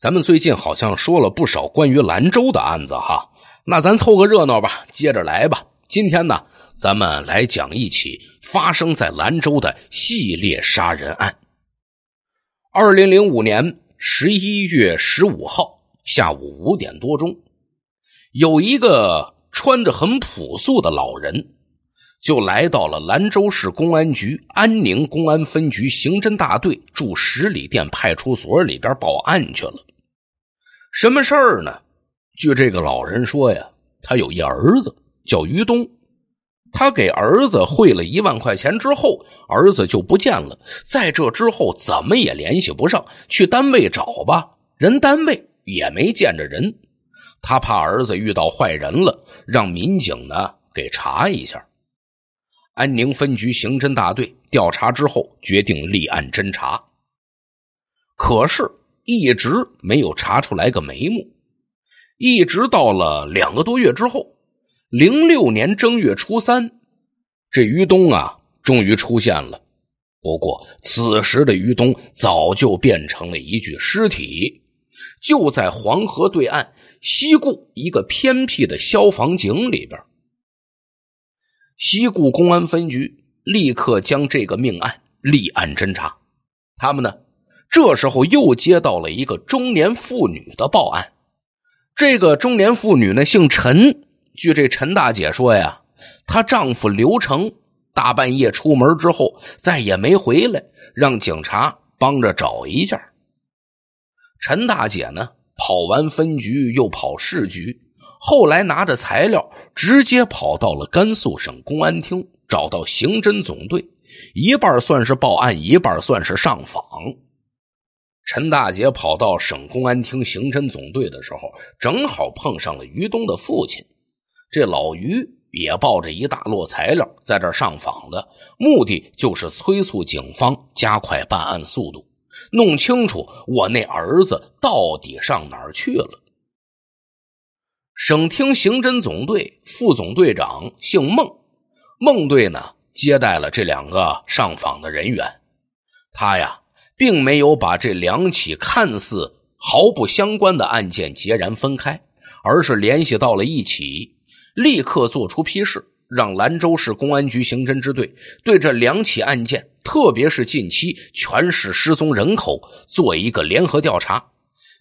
咱们最近好像说了不少关于兰州的案子哈，那咱凑个热闹吧，接着来吧。今天呢，咱们来讲一起发生在兰州的系列杀人案。二零零五年十一月十五号下午五点多钟，有一个穿着很朴素的老人，就来到了兰州市公安局安宁公安分局刑侦大队驻十里店派出所里边报案去了。什么事儿呢？据这个老人说呀，他有一儿子叫于东，他给儿子汇了一万块钱之后，儿子就不见了，在这之后怎么也联系不上。去单位找吧，人单位也没见着人。他怕儿子遇到坏人了，让民警呢给查一下。安宁分局刑侦大队调查之后，决定立案侦查。可是。一直没有查出来个眉目，一直到了两个多月之后，零六年正月初三，这于东啊，终于出现了。不过，此时的于东早就变成了一具尸体，就在黄河对岸西固一个偏僻的消防井里边。西固公安分局立刻将这个命案立案侦查，他们呢？这时候又接到了一个中年妇女的报案。这个中年妇女呢姓陈，据这陈大姐说呀，她丈夫刘成大半夜出门之后再也没回来，让警察帮着找一下。陈大姐呢跑完分局又跑市局，后来拿着材料直接跑到了甘肃省公安厅，找到刑侦总队，一半算是报案，一半算是上访。陈大姐跑到省公安厅刑侦总队的时候，正好碰上了于东的父亲。这老于也抱着一大摞材料在这上访，的目的就是催促警方加快办案速度，弄清楚我那儿子到底上哪儿去了。省厅刑侦总队副总队长姓孟，孟队呢接待了这两个上访的人员，他呀。并没有把这两起看似毫不相关的案件截然分开，而是联系到了一起，立刻做出批示，让兰州市公安局刑侦支队对这两起案件，特别是近期全市失踪人口做一个联合调查，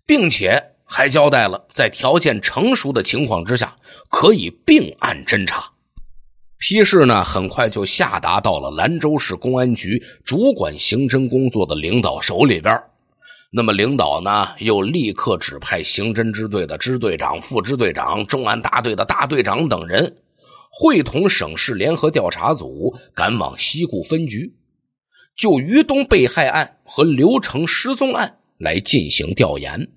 并且还交代了在条件成熟的情况之下，可以并案侦查。批示呢，很快就下达到了兰州市公安局主管刑侦工作的领导手里边那么，领导呢，又立刻指派刑侦支队的支队长、副支队长、重案大队的大队长等人，会同省市联合调查组，赶往西固分局，就于东被害案和刘成失踪案来进行调研。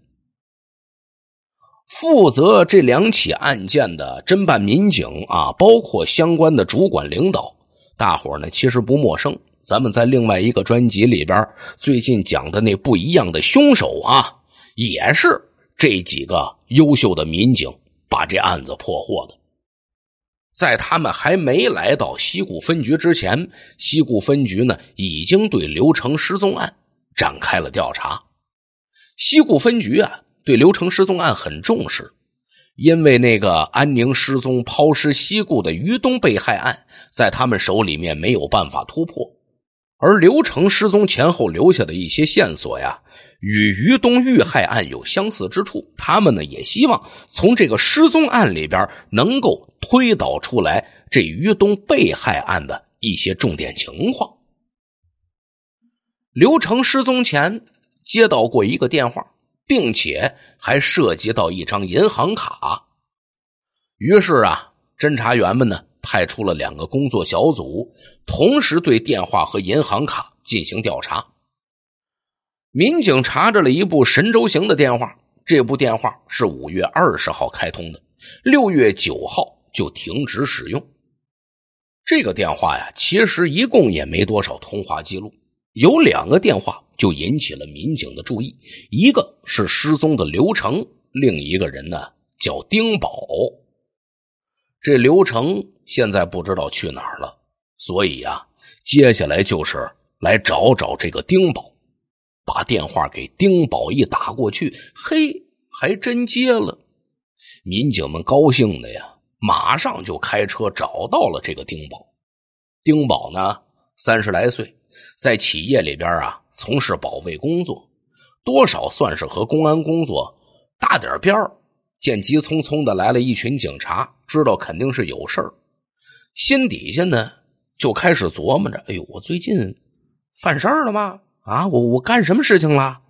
负责这两起案件的侦办民警啊，包括相关的主管领导，大伙呢其实不陌生。咱们在另外一个专辑里边最近讲的那不一样的凶手啊，也是这几个优秀的民警把这案子破获的。在他们还没来到西固分局之前，西固分局呢已经对刘成失踪案展开了调查。西固分局啊。对刘成失踪案很重视，因为那个安宁失踪、抛尸西固的于东被害案，在他们手里面没有办法突破，而刘成失踪前后留下的一些线索呀，与于东遇害案有相似之处。他们呢，也希望从这个失踪案里边能够推导出来这于东被害案的一些重点情况。刘成失踪前接到过一个电话。并且还涉及到一张银行卡，于是啊，侦查员们呢派出了两个工作小组，同时对电话和银行卡进行调查。民警查着了一部神州行的电话，这部电话是五月二十号开通的，六月九号就停止使用。这个电话呀，其实一共也没多少通话记录。有两个电话就引起了民警的注意，一个是失踪的刘成，另一个人呢叫丁宝。这刘成现在不知道去哪儿了，所以啊，接下来就是来找找这个丁宝。把电话给丁宝一打过去，嘿，还真接了。民警们高兴的呀，马上就开车找到了这个丁宝。丁宝呢，三十来岁。在企业里边啊，从事保卫工作，多少算是和公安工作搭点边儿。见急匆匆的来了一群警察，知道肯定是有事儿。心底下呢，就开始琢磨着：“哎呦，我最近犯事儿了吗？啊，我我干什么事情了？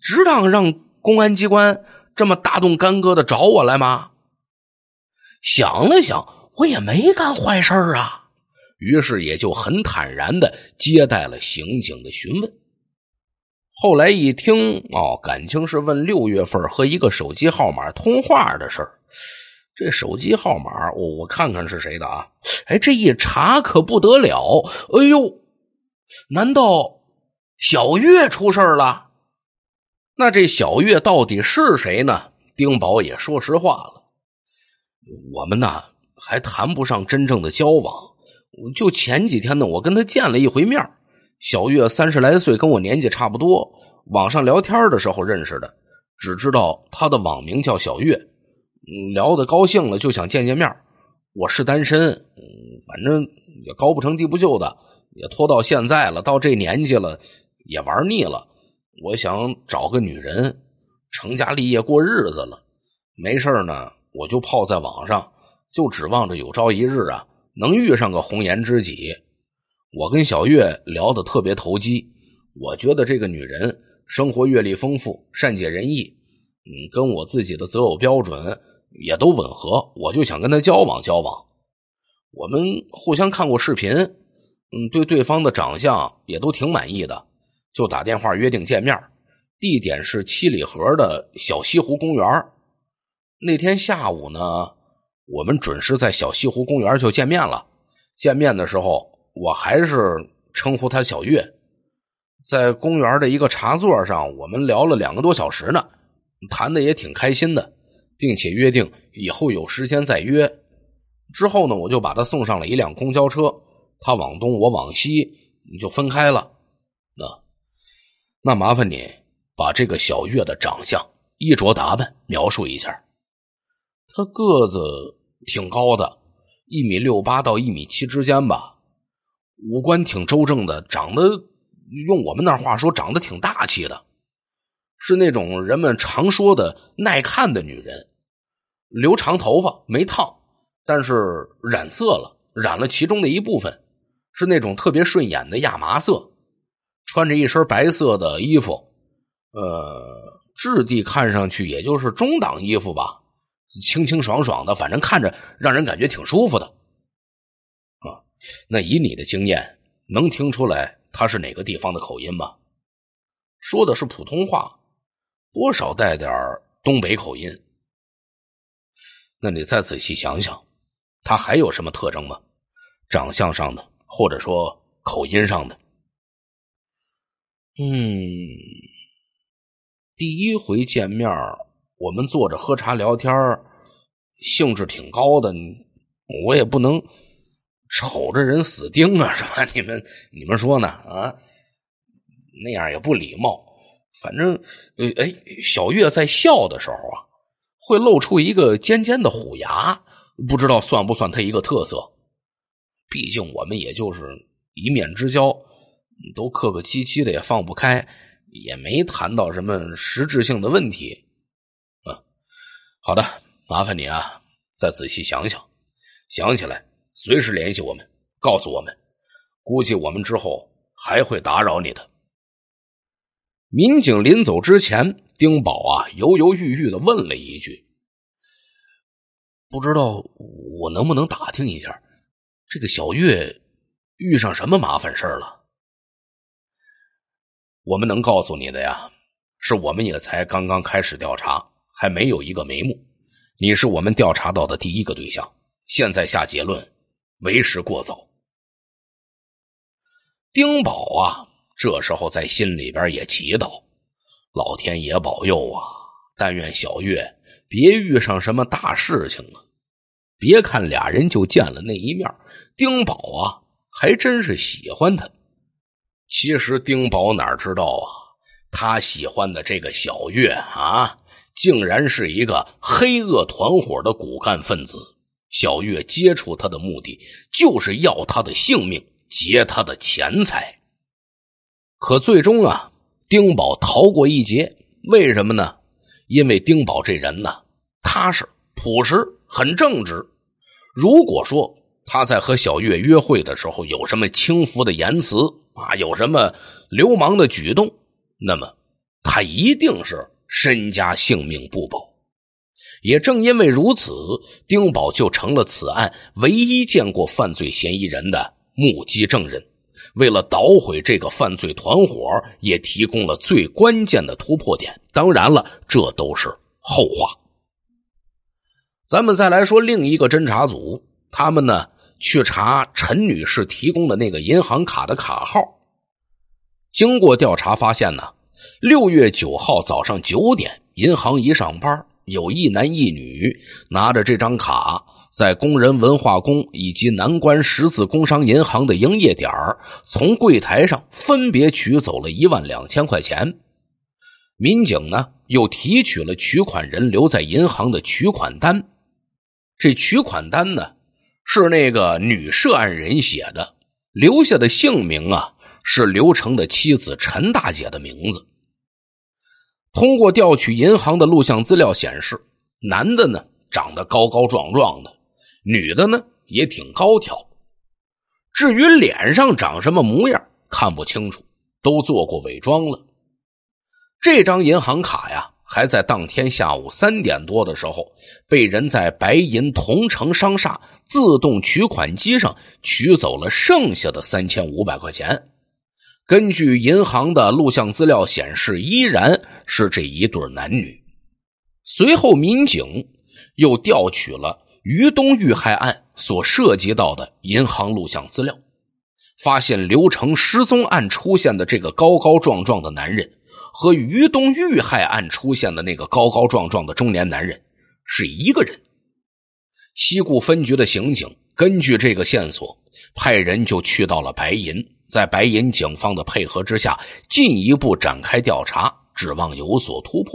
值当让公安机关这么大动干戈的找我来吗？”想了想，我也没干坏事儿啊。于是也就很坦然的接待了刑警的询问。后来一听，哦，感情是问六月份和一个手机号码通话的事儿。这手机号码，我我看看是谁的啊？哎，这一查可不得了！哎呦，难道小月出事了？那这小月到底是谁呢？丁宝也说实话了，我们呢还谈不上真正的交往。就前几天呢，我跟他见了一回面小月三十来岁，跟我年纪差不多。网上聊天的时候认识的，只知道他的网名叫小月。聊得高兴了，就想见见面我是单身，反正也高不成低不就的，也拖到现在了，到这年纪了，也玩腻了。我想找个女人，成家立业过日子了。没事呢，我就泡在网上，就指望着有朝一日啊。能遇上个红颜知己，我跟小月聊得特别投机。我觉得这个女人生活阅历丰富，善解人意，嗯，跟我自己的择偶标准也都吻合。我就想跟她交往交往。我们互相看过视频，嗯，对对方的长相也都挺满意的，就打电话约定见面，地点是七里河的小西湖公园。那天下午呢。我们准时在小西湖公园就见面了。见面的时候，我还是称呼他小月。在公园的一个茶座上，我们聊了两个多小时呢，谈的也挺开心的，并且约定以后有时间再约。之后呢，我就把他送上了一辆公交车，他往东，我往西，就分开了。那那麻烦你把这个小月的长相、衣着打扮描述一下。她个子。挺高的，一米六八到一米七之间吧。五官挺周正的，长得用我们那话说，长得挺大气的，是那种人们常说的耐看的女人。留长头发，没烫，但是染色了，染了其中的一部分，是那种特别顺眼的亚麻色。穿着一身白色的衣服，呃，质地看上去也就是中档衣服吧。清清爽爽的，反正看着让人感觉挺舒服的，啊，那以你的经验，能听出来他是哪个地方的口音吗？说的是普通话，多少带点东北口音。那你再仔细想想，他还有什么特征吗？长相上的，或者说口音上的。嗯，第一回见面我们坐着喝茶聊天兴致挺高的。我也不能瞅着人死盯啊，是吧？你们你们说呢？啊，那样也不礼貌。反正，哎哎，小月在笑的时候啊，会露出一个尖尖的虎牙，不知道算不算她一个特色。毕竟我们也就是一面之交，都客客气气的，也放不开，也没谈到什么实质性的问题。好的，麻烦你啊，再仔细想想，想起来随时联系我们，告诉我们，估计我们之后还会打扰你的。民警临走之前，丁宝啊犹犹豫豫的问了一句：“不知道我能不能打听一下，这个小月遇上什么麻烦事了？”我们能告诉你的呀，是我们也才刚刚开始调查。还没有一个眉目，你是我们调查到的第一个对象。现在下结论为时过早。丁宝啊，这时候在心里边也祈祷：老天爷保佑啊！但愿小月别遇上什么大事情啊！别看俩人就见了那一面，丁宝啊还真是喜欢他。其实丁宝哪知道啊，他喜欢的这个小月啊。竟然是一个黑恶团伙的骨干分子。小月接触他的目的就是要他的性命，劫他的钱财。可最终啊，丁宝逃过一劫。为什么呢？因为丁宝这人呢，踏实、朴实、很正直。如果说他在和小月约会的时候有什么轻浮的言辞啊，有什么流氓的举动，那么他一定是。身家性命不保，也正因为如此，丁宝就成了此案唯一见过犯罪嫌疑人的目击证人。为了捣毁这个犯罪团伙，也提供了最关键的突破点。当然了，这都是后话。咱们再来说另一个侦查组，他们呢去查陈女士提供的那个银行卡的卡号，经过调查发现呢。六月九号早上九点，银行一上班，有一男一女拿着这张卡，在工人文化宫以及南关十字工商银行的营业点从柜台上分别取走了一万两千块钱。民警呢，又提取了取款人留在银行的取款单。这取款单呢，是那个女涉案人写的，留下的姓名啊是刘成的妻子陈大姐的名字。通过调取银行的录像资料显示，男的呢长得高高壮壮的，女的呢也挺高挑。至于脸上长什么模样，看不清楚，都做过伪装了。这张银行卡呀，还在当天下午三点多的时候，被人在白银同城商厦自动取款机上取走了剩下的三千五百块钱。根据银行的录像资料显示，依然是这一对男女。随后，民警又调取了于东遇害案所涉及到的银行录像资料，发现刘成失踪案出现的这个高高壮壮的男人，和于东遇害案出现的那个高高壮壮的中年男人，是一个人。西固分局的刑警根据这个线索，派人就去到了白银。在白银警方的配合之下，进一步展开调查，指望有所突破。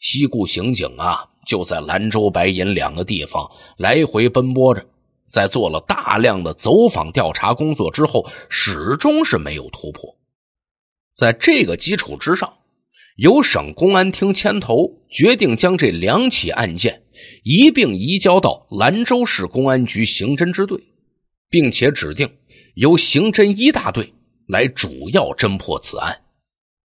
西固刑警啊，就在兰州、白银两个地方来回奔波着，在做了大量的走访调查工作之后，始终是没有突破。在这个基础之上，由省公安厅牵头，决定将这两起案件一并移交到兰州市公安局刑侦支队，并且指定。由刑侦一大队来主要侦破此案。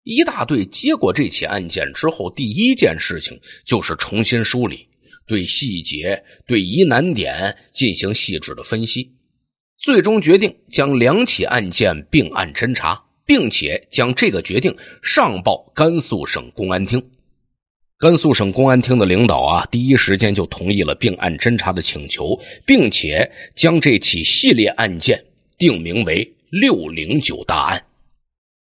一大队接过这起案件之后，第一件事情就是重新梳理，对细节、对疑难点进行细致的分析，最终决定将两起案件并案侦查，并且将这个决定上报甘肃省公安厅。甘肃省公安厅的领导啊，第一时间就同意了并案侦查的请求，并且将这起系列案件。定名为六零九大案，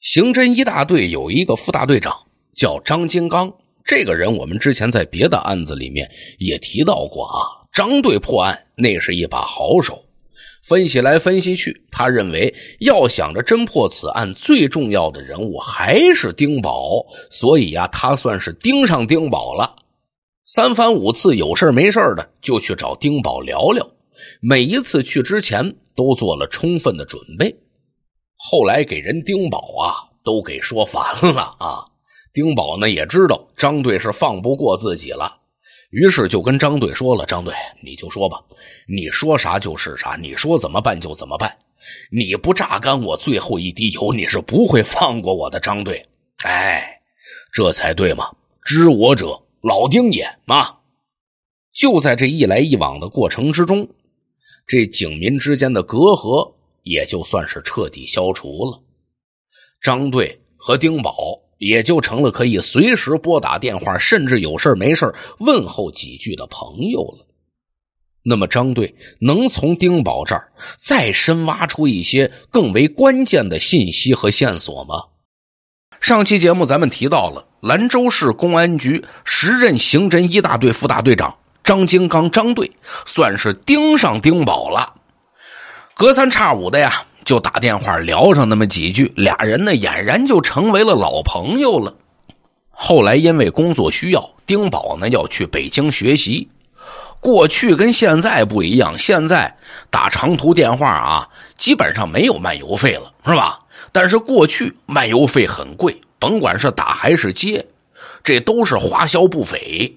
刑侦一大队有一个副大队长叫张金刚，这个人我们之前在别的案子里面也提到过啊。张队破案那是一把好手，分析来分析去，他认为要想着侦破此案，最重要的人物还是丁宝，所以啊，他算是盯上丁宝了，三番五次有事没事的就去找丁宝聊聊。每一次去之前都做了充分的准备，后来给人丁宝啊都给说烦了啊。丁宝呢也知道张队是放不过自己了，于是就跟张队说了：“张队，你就说吧，你说啥就是啥，你说怎么办就怎么办。你不榨干我最后一滴油，你是不会放过我的，张队。哎，这才对嘛，知我者老丁也嘛。”就在这一来一往的过程之中。这警民之间的隔阂也就算是彻底消除了，张队和丁宝也就成了可以随时拨打电话，甚至有事没事问候几句的朋友了。那么，张队能从丁宝这儿再深挖出一些更为关键的信息和线索吗？上期节目咱们提到了兰州市公安局时任刑侦一大队副大队长。张金刚、张队算是盯上丁宝了，隔三差五的呀，就打电话聊上那么几句，俩人呢俨然就成为了老朋友了。后来因为工作需要，丁宝呢要去北京学习。过去跟现在不一样，现在打长途电话啊，基本上没有漫游费了，是吧？但是过去漫游费很贵，甭管是打还是接，这都是花销不菲。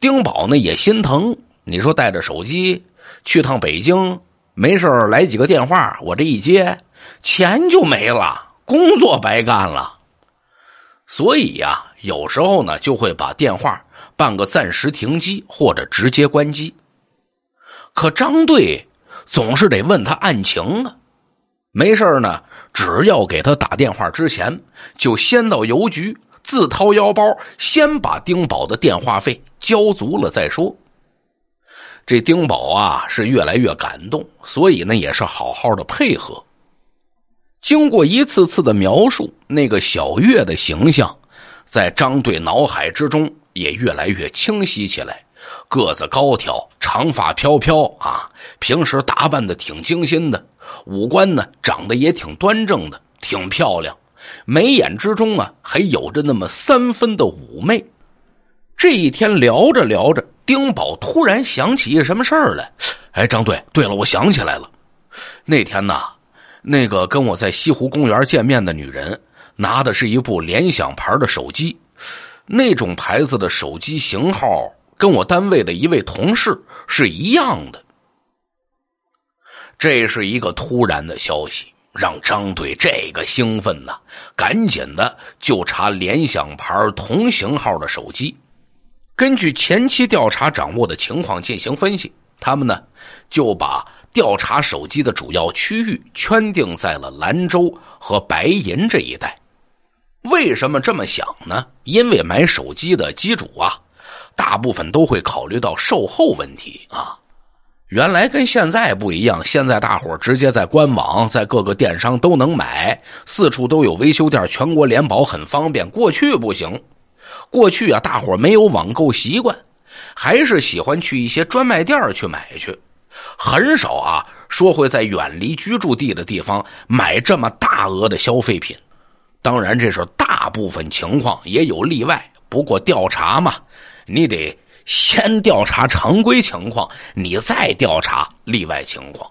丁宝呢也心疼，你说带着手机去趟北京，没事来几个电话，我这一接，钱就没了，工作白干了。所以呀，有时候呢就会把电话办个暂时停机或者直接关机。可张队总是得问他案情啊，没事呢，只要给他打电话之前，就先到邮局。自掏腰包，先把丁宝的电话费交足了再说。这丁宝啊，是越来越感动，所以呢，也是好好的配合。经过一次次的描述，那个小月的形象，在张队脑海之中也越来越清晰起来。个子高挑，长发飘飘啊，平时打扮的挺精心的，五官呢长得也挺端正的，挺漂亮。眉眼之中啊，还有着那么三分的妩媚。这一天聊着聊着，丁宝突然想起一什么事儿来。哎，张队，对了，我想起来了，那天呐，那个跟我在西湖公园见面的女人，拿的是一部联想牌的手机，那种牌子的手机型号跟我单位的一位同事是一样的。这是一个突然的消息。让张队这个兴奋呐，赶紧的就查联想牌同型号的手机。根据前期调查掌握的情况进行分析，他们呢就把调查手机的主要区域圈定在了兰州和白银这一带。为什么这么想呢？因为买手机的机主啊，大部分都会考虑到售后问题啊。原来跟现在不一样，现在大伙直接在官网、在各个电商都能买，四处都有维修店，全国联保，很方便。过去不行，过去啊，大伙没有网购习惯，还是喜欢去一些专卖店去买去，很少啊说会在远离居住地的地方买这么大额的消费品。当然，这是大部分情况，也有例外。不过调查嘛，你得。先调查常规情况，你再调查例外情况。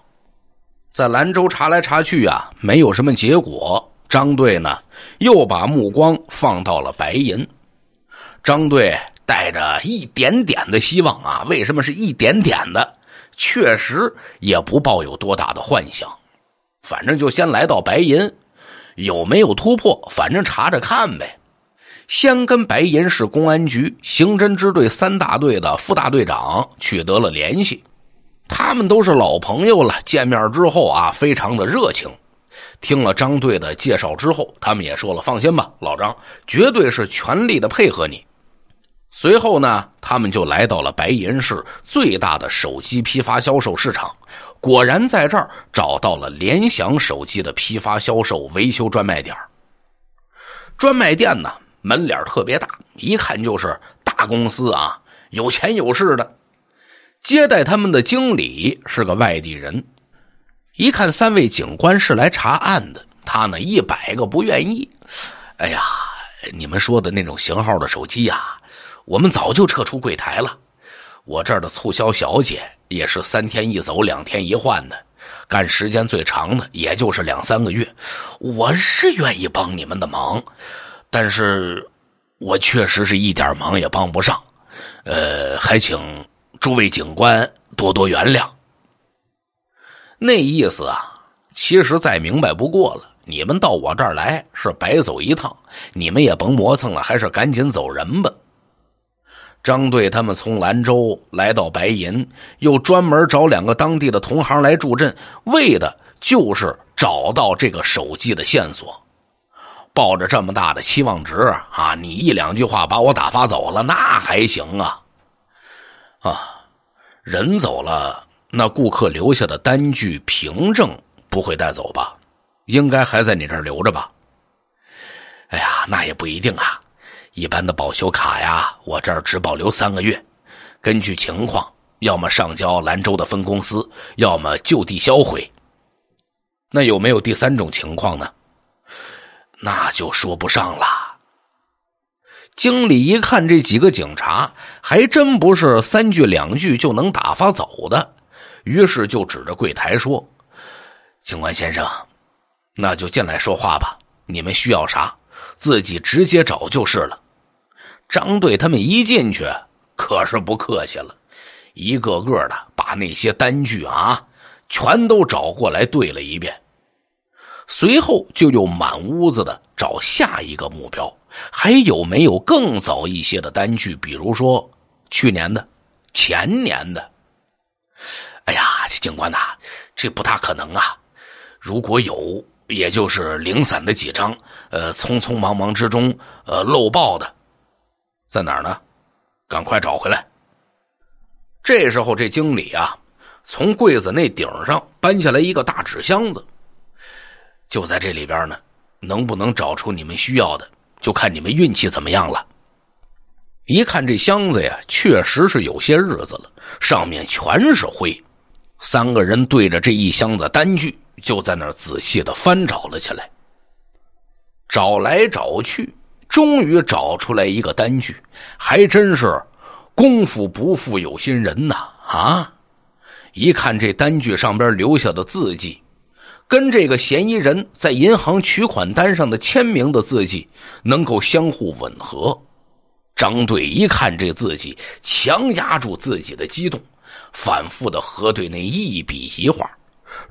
在兰州查来查去啊，没有什么结果。张队呢，又把目光放到了白银。张队带着一点点的希望啊，为什么是一点点的？确实也不抱有多大的幻想。反正就先来到白银，有没有突破？反正查着看呗。先跟白银市公安局刑侦支队三大队的副大队长取得了联系，他们都是老朋友了。见面之后啊，非常的热情。听了张队的介绍之后，他们也说了：“放心吧，老张，绝对是全力的配合你。”随后呢，他们就来到了白银市最大的手机批发销售市场，果然在这儿找到了联想手机的批发销售维修专卖店。专卖店呢？门脸特别大，一看就是大公司啊，有钱有势的。接待他们的经理是个外地人，一看三位警官是来查案的，他呢一百个不愿意。哎呀，你们说的那种型号的手机呀，我们早就撤出柜台了。我这儿的促销小姐也是三天一走，两天一换的，干时间最长的也就是两三个月。我是愿意帮你们的忙。但是，我确实是一点忙也帮不上，呃，还请诸位警官多多原谅。那意思啊，其实再明白不过了。你们到我这儿来是白走一趟，你们也甭磨蹭了，还是赶紧走人吧。张队他们从兰州来到白银，又专门找两个当地的同行来助阵，为的就是找到这个手机的线索。抱着这么大的期望值啊！你一两句话把我打发走了，那还行啊。啊，人走了，那顾客留下的单据凭证不会带走吧？应该还在你这儿留着吧？哎呀，那也不一定啊。一般的保修卡呀，我这儿只保留三个月，根据情况，要么上交兰州的分公司，要么就地销毁。那有没有第三种情况呢？那就说不上了。经理一看这几个警察，还真不是三句两句就能打发走的，于是就指着柜台说：“警官先生，那就进来说话吧。你们需要啥，自己直接找就是了。”张队他们一进去，可是不客气了，一个个的把那些单据啊，全都找过来对了一遍。随后就又满屋子的找下一个目标，还有没有更早一些的单据？比如说去年的、前年的？哎呀，警官呐，这不大可能啊！如果有，也就是零散的几张，呃，匆匆忙忙之中，呃，漏报的，在哪儿呢？赶快找回来！这时候，这经理啊，从柜子那顶上搬下来一个大纸箱子。就在这里边呢，能不能找出你们需要的，就看你们运气怎么样了。一看这箱子呀，确实是有些日子了，上面全是灰。三个人对着这一箱子单据，就在那儿仔细的翻找了起来。找来找去，终于找出来一个单据，还真是功夫不负有心人呐！啊，一看这单据上边留下的字迹。跟这个嫌疑人在银行取款单上的签名的字迹能够相互吻合，张队一看这字迹，强压住自己的激动，反复的核对那一笔一画。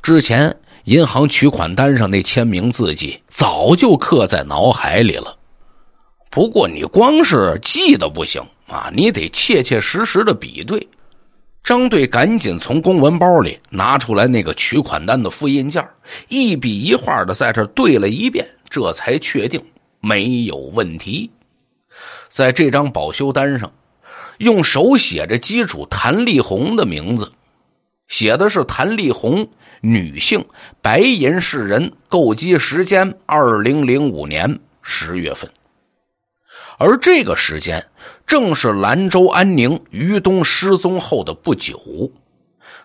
之前银行取款单上那签名字迹早就刻在脑海里了，不过你光是记得不行啊，你得切切实实的比对。张队赶紧从公文包里拿出来那个取款单的复印件一笔一画的在这对了一遍，这才确定没有问题。在这张保修单上，用手写着机主谭力红的名字，写的是谭力红，女性，白银市人，购机时间二零零五年十月份，而这个时间。正是兰州安宁于东失踪后的不久，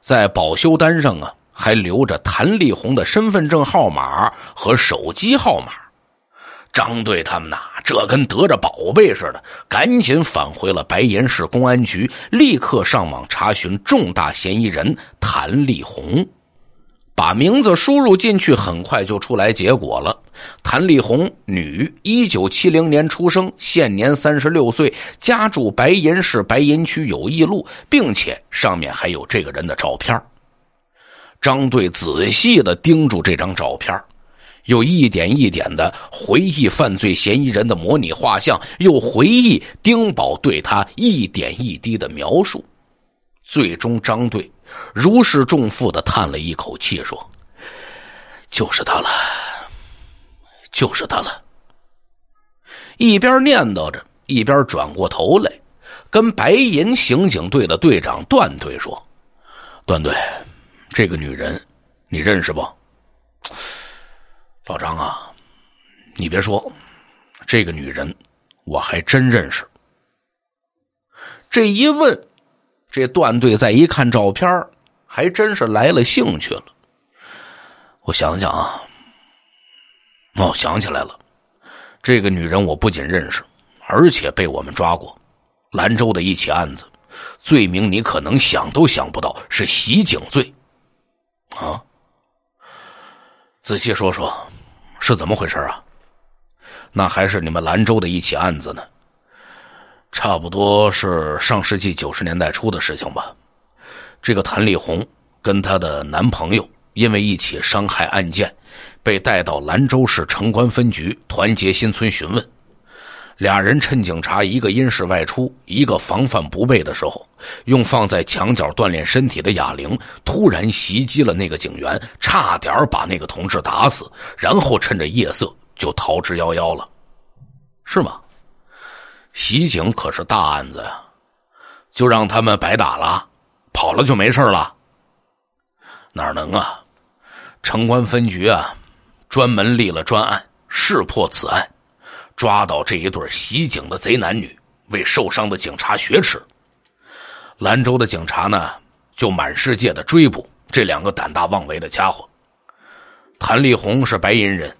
在保修单上啊，还留着谭立红的身份证号码和手机号码。张队他们呐，这跟得着宝贝似的，赶紧返回了白岩市公安局，立刻上网查询重大嫌疑人谭立红。把名字输入进去，很快就出来结果了。谭丽红，女，一九七零年出生，现年三十六岁，家住白银市白银区友谊路，并且上面还有这个人的照片。张队仔细的盯住这张照片，又一点一点的回忆犯罪嫌疑人的模拟画像，又回忆丁宝对他一点一滴的描述，最终张队。如释重负的叹了一口气，说：“就是他了，就是他了。”一边念叨着，一边转过头来，跟白银刑警队的队长段队说：“段队，这个女人你认识不？”老张啊，你别说，这个女人我还真认识。这一问。这段队再一看照片还真是来了兴趣了。我想想啊，哦，想起来了，这个女人我不仅认识，而且被我们抓过。兰州的一起案子，罪名你可能想都想不到是袭警罪啊。仔细说说，是怎么回事啊？那还是你们兰州的一起案子呢。差不多是上世纪九十年代初的事情吧。这个谭丽红跟她的男朋友因为一起伤害案件，被带到兰州市城关分局团结新村询问。俩人趁警察一个因事外出，一个防范不备的时候，用放在墙角锻炼身体的哑铃突然袭击了那个警员，差点把那个同志打死。然后趁着夜色就逃之夭夭了，是吗？袭警可是大案子呀，就让他们白打了，跑了就没事了？哪能啊！城关分局啊，专门立了专案，识破此案，抓到这一对袭警的贼男女，为受伤的警察雪耻。兰州的警察呢，就满世界的追捕这两个胆大妄为的家伙。谭立红是白银人，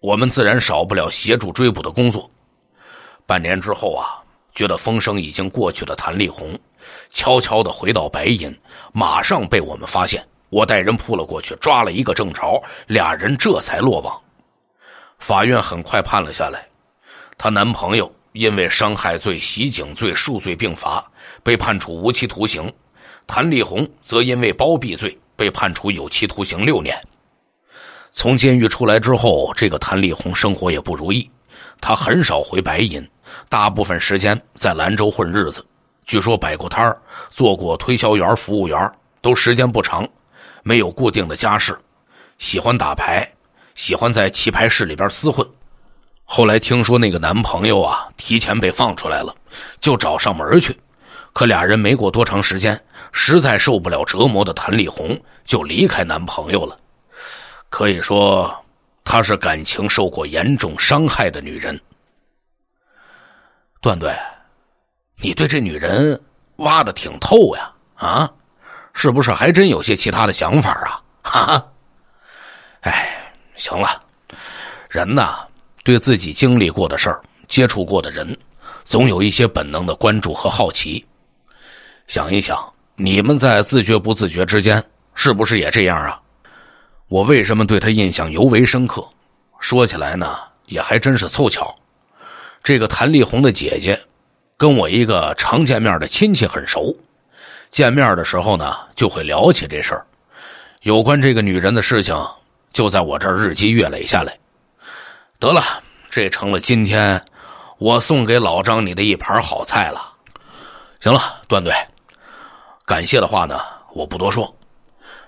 我们自然少不了协助追捕的工作。半年之后啊，觉得风声已经过去了，谭丽红悄悄的回到白银，马上被我们发现。我带人扑了过去，抓了一个正着，俩人这才落网。法院很快判了下来，她男朋友因为伤害罪、袭警罪数罪并罚，被判处无期徒刑；谭丽红则因为包庇罪，被判处有期徒刑六年。从监狱出来之后，这个谭丽红生活也不如意，她很少回白银。大部分时间在兰州混日子，据说摆过摊儿，做过推销员、服务员，都时间不长，没有固定的家世，喜欢打牌，喜欢在棋牌室里边厮混。后来听说那个男朋友啊提前被放出来了，就找上门去，可俩人没过多长时间，实在受不了折磨的谭丽红就离开男朋友了。可以说，她是感情受过严重伤害的女人。段队，你对这女人挖的挺透呀，啊，是不是还真有些其他的想法啊？哈哈，哎，行了，人呐，对自己经历过的事儿、接触过的人，总有一些本能的关注和好奇。想一想，你们在自觉不自觉之间，是不是也这样啊？我为什么对他印象尤为深刻？说起来呢，也还真是凑巧。这个谭丽红的姐姐，跟我一个常见面的亲戚很熟，见面的时候呢，就会聊起这事儿，有关这个女人的事情，就在我这儿日积月累下来。得了，这成了今天我送给老张你的一盘好菜了。行了，段队，感谢的话呢，我不多说。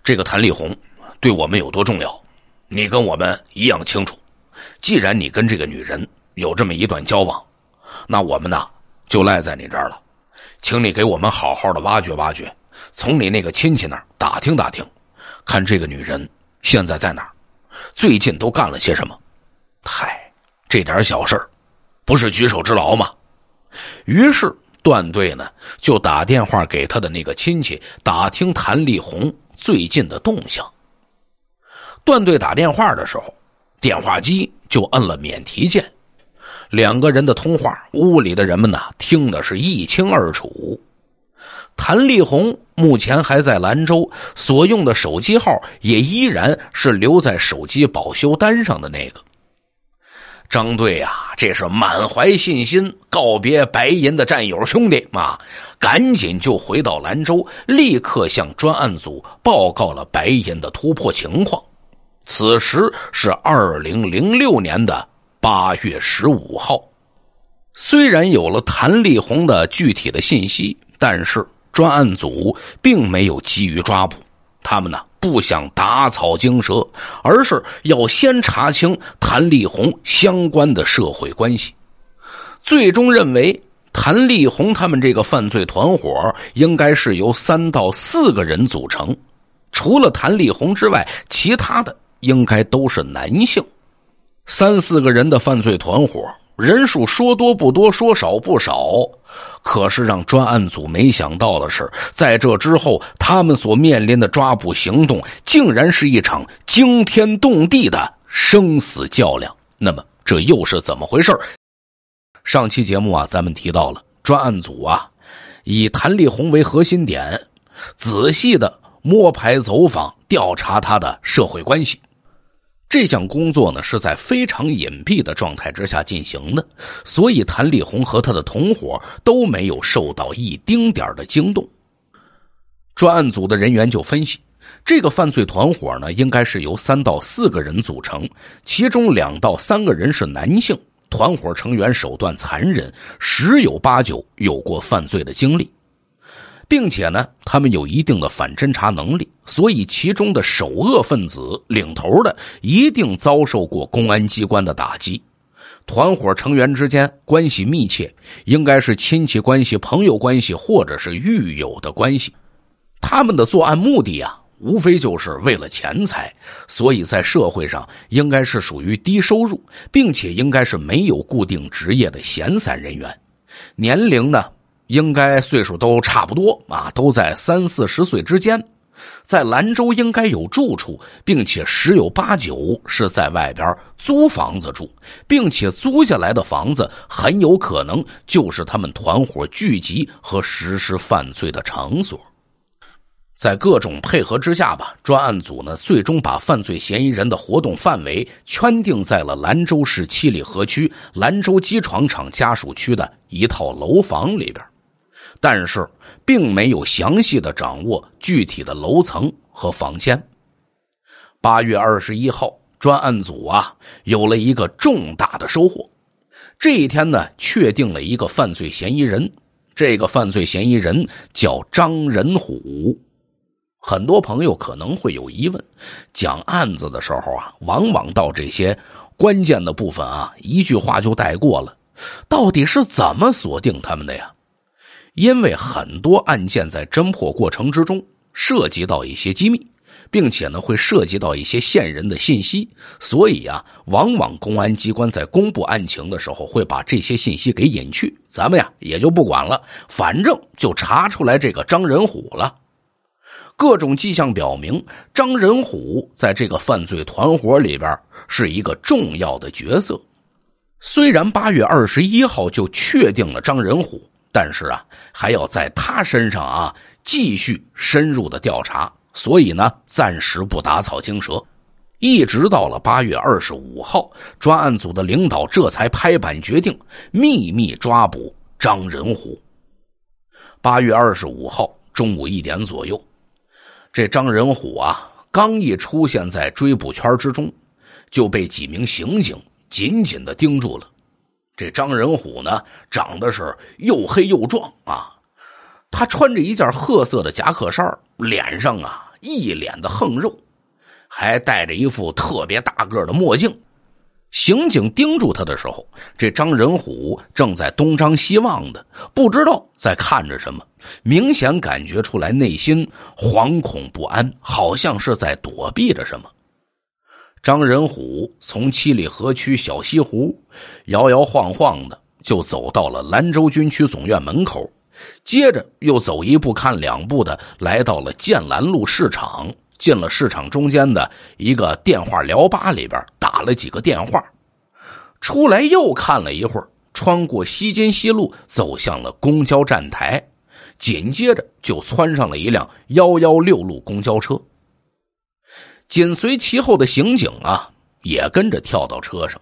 这个谭丽红对我们有多重要，你跟我们一样清楚。既然你跟这个女人，有这么一段交往，那我们呢就赖在你这儿了，请你给我们好好的挖掘挖掘，从你那个亲戚那儿打听打听，看这个女人现在在哪，最近都干了些什么。嗨，这点小事儿不是举手之劳吗？于是段队呢就打电话给他的那个亲戚打听谭丽红最近的动向。段队打电话的时候，电话机就摁了免提键。两个人的通话，屋里的人们呢，听的是一清二楚。谭立红目前还在兰州，所用的手机号也依然是留在手机保修单上的那个。张队啊，这是满怀信心告别白银的战友兄弟啊，赶紧就回到兰州，立刻向专案组报告了白银的突破情况。此时是二零零六年的。八月十五号，虽然有了谭立红的具体的信息，但是专案组并没有急于抓捕，他们呢不想打草惊蛇，而是要先查清谭丽红相关的社会关系。最终认为谭丽红他们这个犯罪团伙应该是由三到四个人组成，除了谭丽红之外，其他的应该都是男性。三四个人的犯罪团伙，人数说多不多，说少不少。可是让专案组没想到的是，在这之后，他们所面临的抓捕行动，竟然是一场惊天动地的生死较量。那么，这又是怎么回事上期节目啊，咱们提到了专案组啊，以谭丽红为核心点，仔细的摸排走访，调查他的社会关系。这项工作呢是在非常隐蔽的状态之下进行的，所以谭立红和他的同伙都没有受到一丁点的惊动。专案组的人员就分析，这个犯罪团伙呢应该是由三到四个人组成，其中两到三个人是男性，团伙成员手段残忍，十有八九有过犯罪的经历。并且呢，他们有一定的反侦查能力，所以其中的首恶分子、领头的一定遭受过公安机关的打击。团伙成员之间关系密切，应该是亲戚关系、朋友关系，或者是狱友的关系。他们的作案目的啊，无非就是为了钱财，所以在社会上应该是属于低收入，并且应该是没有固定职业的闲散人员，年龄呢？应该岁数都差不多啊，都在三四十岁之间，在兰州应该有住处，并且十有八九是在外边租房子住，并且租下来的房子很有可能就是他们团伙聚集和实施犯罪的场所。在各种配合之下吧，专案组呢最终把犯罪嫌疑人的活动范围圈定在了兰州市七里河区兰州机床厂家属区的一套楼房里边。但是，并没有详细的掌握具体的楼层和房间。八月二十一号，专案组啊有了一个重大的收获。这一天呢，确定了一个犯罪嫌疑人。这个犯罪嫌疑人叫张仁虎。很多朋友可能会有疑问：讲案子的时候啊，往往到这些关键的部分啊，一句话就带过了。到底是怎么锁定他们的呀？因为很多案件在侦破过程之中涉及到一些机密，并且呢会涉及到一些线人的信息，所以啊，往往公安机关在公布案情的时候会把这些信息给隐去。咱们呀也就不管了，反正就查出来这个张仁虎了。各种迹象表明，张仁虎在这个犯罪团伙里边是一个重要的角色。虽然八月二十一号就确定了张仁虎。但是啊，还要在他身上啊继续深入的调查，所以呢，暂时不打草惊蛇，一直到了八月二十五号，专案组的领导这才拍板决定秘密抓捕张仁虎。八月二十五号中午一点左右，这张仁虎啊刚一出现在追捕圈之中，就被几名刑警紧紧的盯住了。这张仁虎呢，长得是又黑又壮啊！他穿着一件褐色的夹克衫，脸上啊一脸的横肉，还戴着一副特别大个的墨镜。刑警盯住他的时候，这张仁虎正在东张西望的，不知道在看着什么，明显感觉出来内心惶恐不安，好像是在躲避着什么。张仁虎从七里河区小西湖摇摇晃晃的就走到了兰州军区总院门口，接着又走一步看两步的来到了建兰路市场，进了市场中间的一个电话聊吧里边打了几个电话，出来又看了一会儿，穿过西津西路走向了公交站台，紧接着就窜上了一辆幺幺六路公交车。紧随其后的刑警啊，也跟着跳到车上。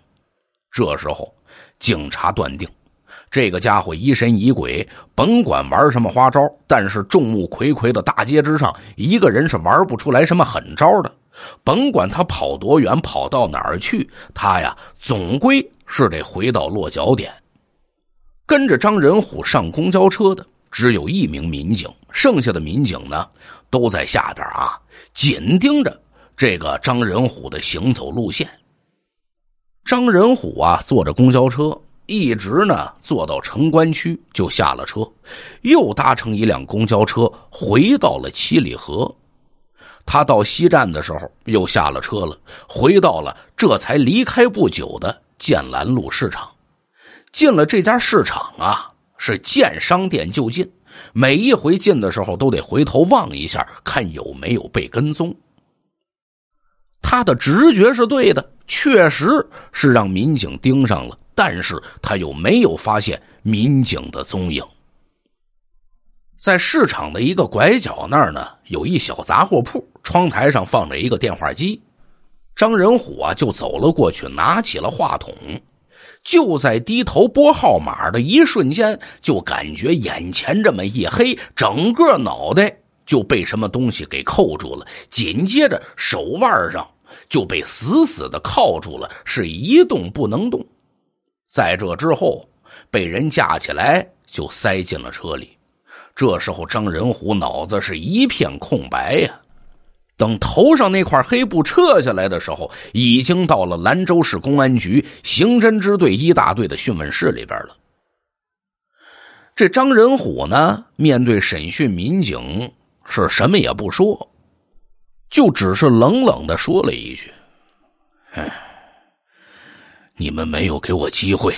这时候，警察断定，这个家伙疑神疑鬼，甭管玩什么花招。但是众目睽睽的大街之上，一个人是玩不出来什么狠招的。甭管他跑多远，跑到哪儿去，他呀，总归是得回到落脚点。跟着张仁虎上公交车的只有一名民警，剩下的民警呢，都在下边啊，紧盯着。这个张仁虎的行走路线。张仁虎啊，坐着公交车一直呢，坐到城关区就下了车，又搭乘一辆公交车回到了七里河。他到西站的时候又下了车了，回到了这才离开不久的建兰路市场。进了这家市场啊，是见商店就进，每一回进的时候都得回头望一下，看有没有被跟踪。他的直觉是对的，确实是让民警盯上了，但是他又没有发现民警的踪影。在市场的一个拐角那儿呢，有一小杂货铺，窗台上放着一个电话机。张仁虎啊，就走了过去，拿起了话筒。就在低头拨号码的一瞬间，就感觉眼前这么一黑，整个脑袋。就被什么东西给扣住了，紧接着手腕上就被死死的铐住了，是一动不能动。在这之后，被人架起来就塞进了车里。这时候，张仁虎脑子是一片空白呀。等头上那块黑布撤下来的时候，已经到了兰州市公安局刑侦支队一大队的讯问室里边了。这张仁虎呢，面对审讯民警。是什么也不说，就只是冷冷的说了一句：“哎，你们没有给我机会。”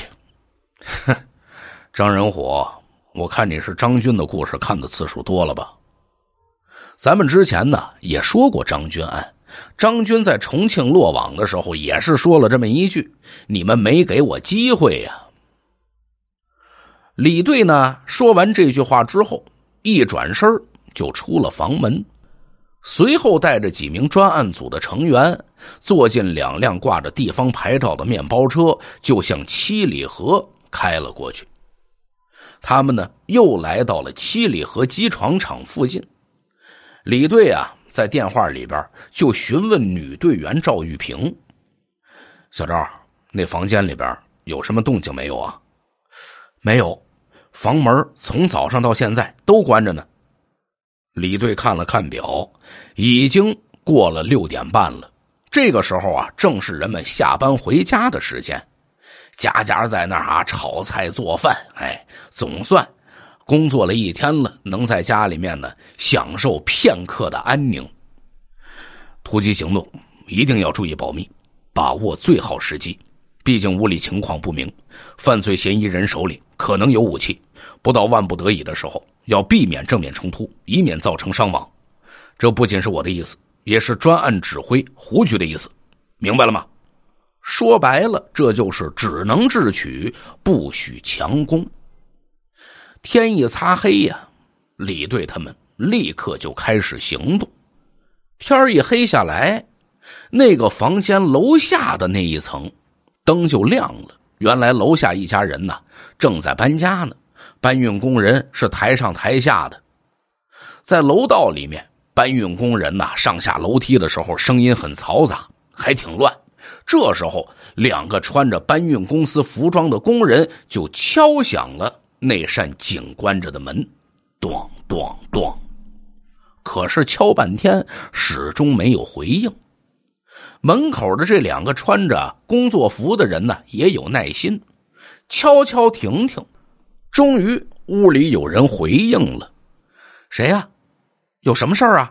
哼，张仁虎，我看你是张军的故事看的次数多了吧？咱们之前呢也说过张军案，张军在重庆落网的时候也是说了这么一句：“你们没给我机会呀。”李队呢，说完这句话之后，一转身就出了房门，随后带着几名专案组的成员坐进两辆挂着地方牌照的面包车，就向七里河开了过去。他们呢又来到了七里河机床厂附近。李队啊，在电话里边就询问女队员赵玉萍：“小赵，那房间里边有什么动静没有啊？”“没有，房门从早上到现在都关着呢。”李队看了看表，已经过了六点半了。这个时候啊，正是人们下班回家的时间，家家在那儿啊炒菜做饭。哎，总算工作了一天了，能在家里面呢享受片刻的安宁。突击行动一定要注意保密，把握最好时机。毕竟屋里情况不明，犯罪嫌疑人手里可能有武器，不到万不得已的时候。要避免正面冲突，以免造成伤亡。这不仅是我的意思，也是专案指挥胡局的意思，明白了吗？说白了，这就是只能智取，不许强攻。天一擦黑呀，李队他们立刻就开始行动。天一黑下来，那个房间楼下的那一层灯就亮了。原来楼下一家人呢正在搬家呢。搬运工人是台上台下的，在楼道里面搬运工人呐上下楼梯的时候声音很嘈杂，还挺乱。这时候，两个穿着搬运公司服装的工人就敲响了那扇紧关着的门，咚咚咚。可是敲半天始终没有回应。门口的这两个穿着工作服的人呢也有耐心，敲敲停停。终于，屋里有人回应了。谁呀？有什么事儿啊？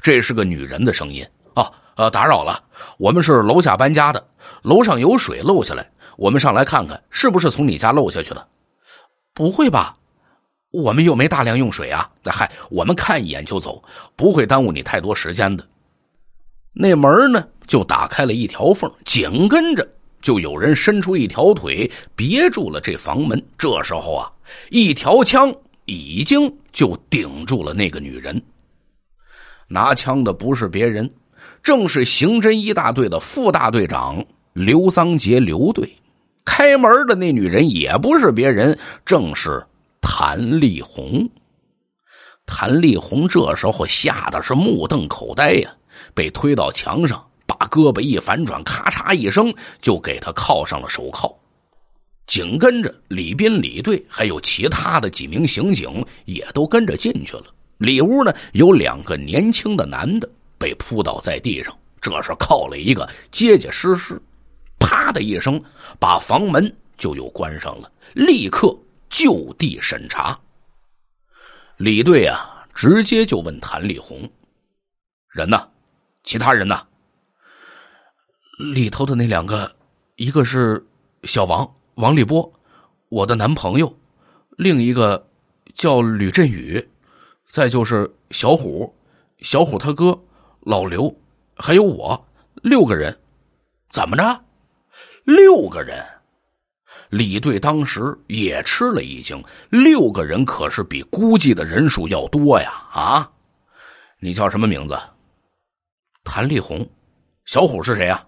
这是个女人的声音。哦，呃，打扰了，我们是楼下搬家的，楼上有水漏下来，我们上来看看是不是从你家漏下去了。不会吧？我们又没大量用水啊。那嗨，我们看一眼就走，不会耽误你太多时间的。那门呢？就打开了一条缝，紧跟着。就有人伸出一条腿，别住了这房门。这时候啊，一条枪已经就顶住了那个女人。拿枪的不是别人，正是刑侦一大队的副大队长刘桑杰，刘队。开门的那女人也不是别人，正是谭丽红。谭丽红这时候吓得是目瞪口呆呀，被推到墙上。把胳膊一反转，咔嚓一声就给他铐上了手铐，紧跟着李斌、李队还有其他的几名刑警也都跟着进去了。里屋呢有两个年轻的男的被扑倒在地上，这是铐了一个结结实实，啪的一声，把房门就又关上了，立刻就地审查。李队啊，直接就问谭丽红：“人呢？其他人呢？”里头的那两个，一个是小王王立波，我的男朋友；另一个叫吕振宇，再就是小虎，小虎他哥老刘，还有我六个人。怎么着？六个人？李队当时也吃了一惊，六个人可是比估计的人数要多呀！啊，你叫什么名字？谭立红。小虎是谁啊？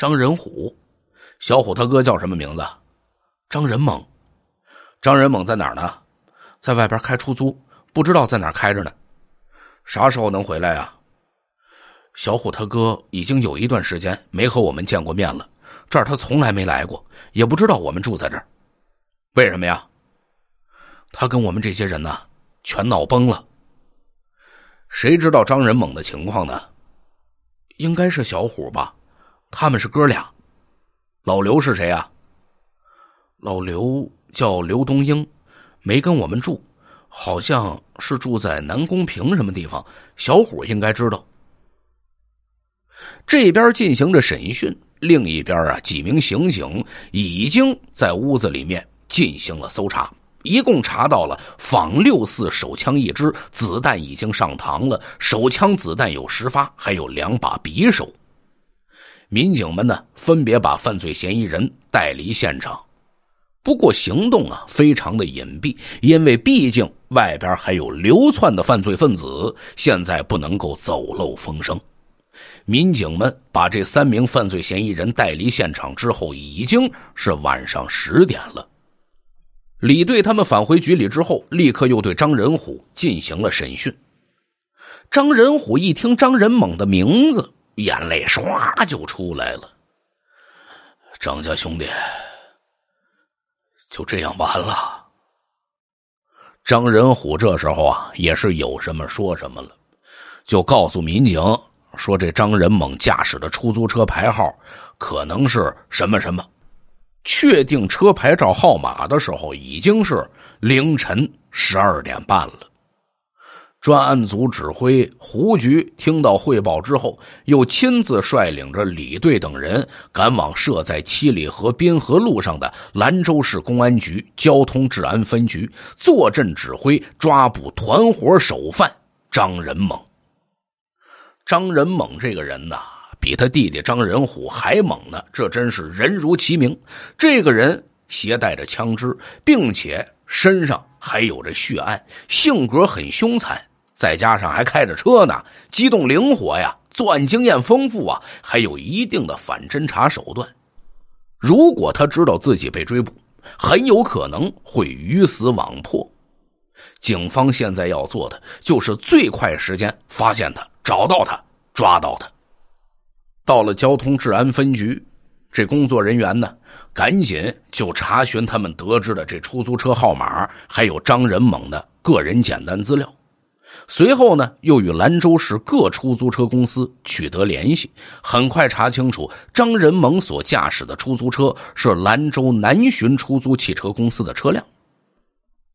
张仁虎，小虎他哥叫什么名字？张仁猛，张仁猛在哪儿呢？在外边开出租，不知道在哪儿开着呢。啥时候能回来啊？小虎他哥已经有一段时间没和我们见过面了，这儿他从来没来过，也不知道我们住在这儿。为什么呀？他跟我们这些人呢，全闹崩了。谁知道张仁猛的情况呢？应该是小虎吧。他们是哥俩，老刘是谁啊？老刘叫刘东英，没跟我们住，好像是住在南宫平什么地方。小虎应该知道。这边进行着审讯，另一边啊，几名刑警已经在屋子里面进行了搜查，一共查到了仿六四手枪一支，子弹已经上膛了，手枪子弹有十发，还有两把匕首。民警们呢，分别把犯罪嫌疑人带离现场。不过行动啊，非常的隐蔽，因为毕竟外边还有流窜的犯罪分子，现在不能够走漏风声。民警们把这三名犯罪嫌疑人带离现场之后，已经是晚上十点了。李队他们返回局里之后，立刻又对张仁虎进行了审讯。张仁虎一听张仁猛的名字。眼泪唰就出来了。张家兄弟就这样完了。张仁虎这时候啊，也是有什么说什么了，就告诉民警说，这张仁猛驾驶的出租车牌号可能是什么什么。确定车牌照号码的时候，已经是凌晨十二点半了。专案组指挥胡局听到汇报之后，又亲自率领着李队等人赶往设在七里河滨河路上的兰州市公安局交通治安分局，坐镇指挥抓捕团伙首犯张仁猛。张仁猛这个人呐，比他弟弟张仁虎还猛呢，这真是人如其名。这个人携带着枪支，并且身上还有着血案，性格很凶残。再加上还开着车呢，机动灵活呀，作案经验丰富啊，还有一定的反侦查手段。如果他知道自己被追捕，很有可能会鱼死网破。警方现在要做的就是最快时间发现他，找到他，抓到他。到了交通治安分局，这工作人员呢，赶紧就查询他们得知的这出租车号码，还有张仁猛的个人简单资料。随后呢，又与兰州市各出租车公司取得联系，很快查清楚张仁猛所驾驶的出租车是兰州南巡出租汽车公司的车辆。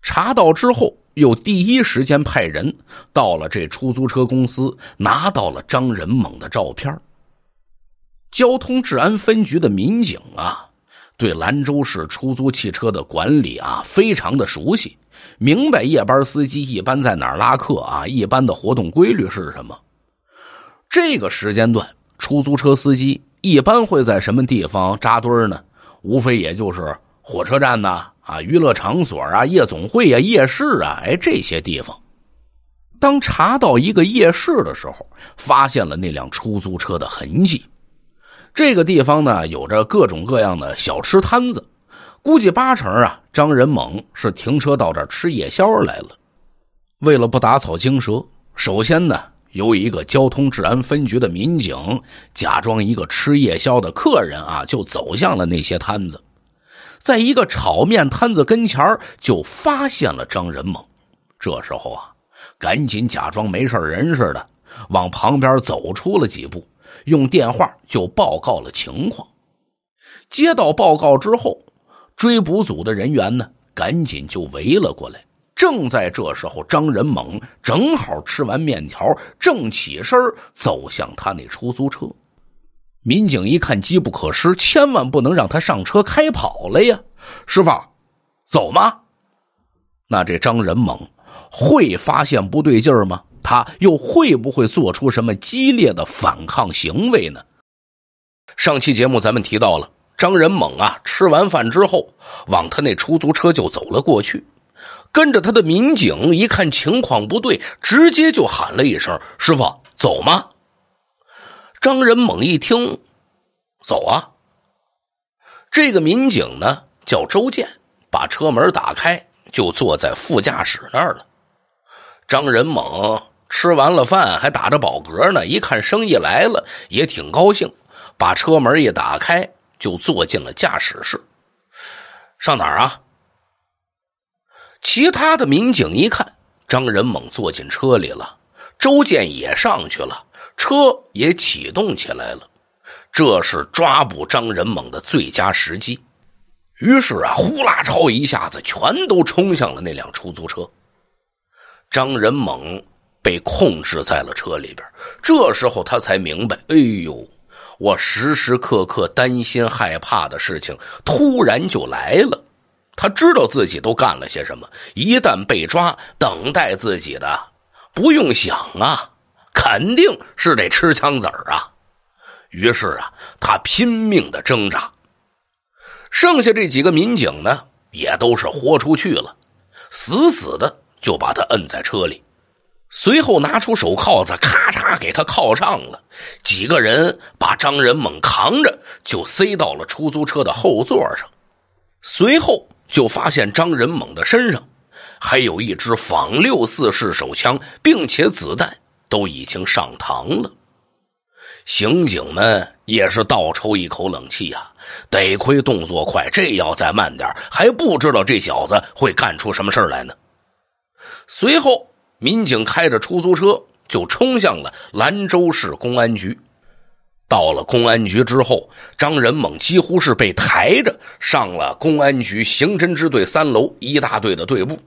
查到之后，又第一时间派人到了这出租车公司，拿到了张仁猛的照片。交通治安分局的民警啊。对兰州市出租汽车的管理啊，非常的熟悉，明白夜班司机一般在哪儿拉客啊，一般的活动规律是什么？这个时间段，出租车司机一般会在什么地方扎堆呢？无非也就是火车站呢，啊，娱乐场所啊，夜总会啊，夜市啊，哎，这些地方。当查到一个夜市的时候，发现了那辆出租车的痕迹。这个地方呢，有着各种各样的小吃摊子，估计八成啊，张仁猛是停车到这儿吃夜宵来了。为了不打草惊蛇，首先呢，由一个交通治安分局的民警假装一个吃夜宵的客人啊，就走向了那些摊子，在一个炒面摊子跟前就发现了张仁猛。这时候啊，赶紧假装没事人似的，往旁边走出了几步。用电话就报告了情况，接到报告之后，追捕组的人员呢，赶紧就围了过来。正在这时候，张仁猛正好吃完面条，正起身走向他那出租车。民警一看，机不可失，千万不能让他上车开跑了呀！师傅，走吗？那这张仁猛会发现不对劲儿吗？他又会不会做出什么激烈的反抗行为呢？上期节目咱们提到了张仁猛啊，吃完饭之后往他那出租车就走了过去，跟着他的民警一看情况不对，直接就喊了一声：“师傅，走吗？”张仁猛一听，走啊！这个民警呢叫周建，把车门打开，就坐在副驾驶那儿了。张仁猛。吃完了饭还打着饱嗝呢，一看生意来了也挺高兴，把车门一打开就坐进了驾驶室。上哪儿啊？其他的民警一看，张仁猛坐进车里了，周建也上去了，车也启动起来了，这是抓捕张仁猛的最佳时机。于是啊，呼啦超一下子全都冲向了那辆出租车。张仁猛。被控制在了车里边，这时候他才明白，哎呦，我时时刻刻担心害怕的事情突然就来了。他知道自己都干了些什么，一旦被抓，等待自己的不用想啊，肯定是得吃枪子儿啊。于是啊，他拼命的挣扎。剩下这几个民警呢，也都是豁出去了，死死的就把他摁在车里。随后拿出手铐子，咔嚓给他铐上了。几个人把张仁猛扛着，就塞到了出租车的后座上。随后就发现张仁猛的身上还有一支仿六四式手枪，并且子弹都已经上膛了。刑警们也是倒抽一口冷气呀！得亏动作快，这要再慢点还不知道这小子会干出什么事来呢。随后。民警开着出租车就冲向了兰州市公安局。到了公安局之后，张仁猛几乎是被抬着上了公安局刑侦支队三楼一大队的队部。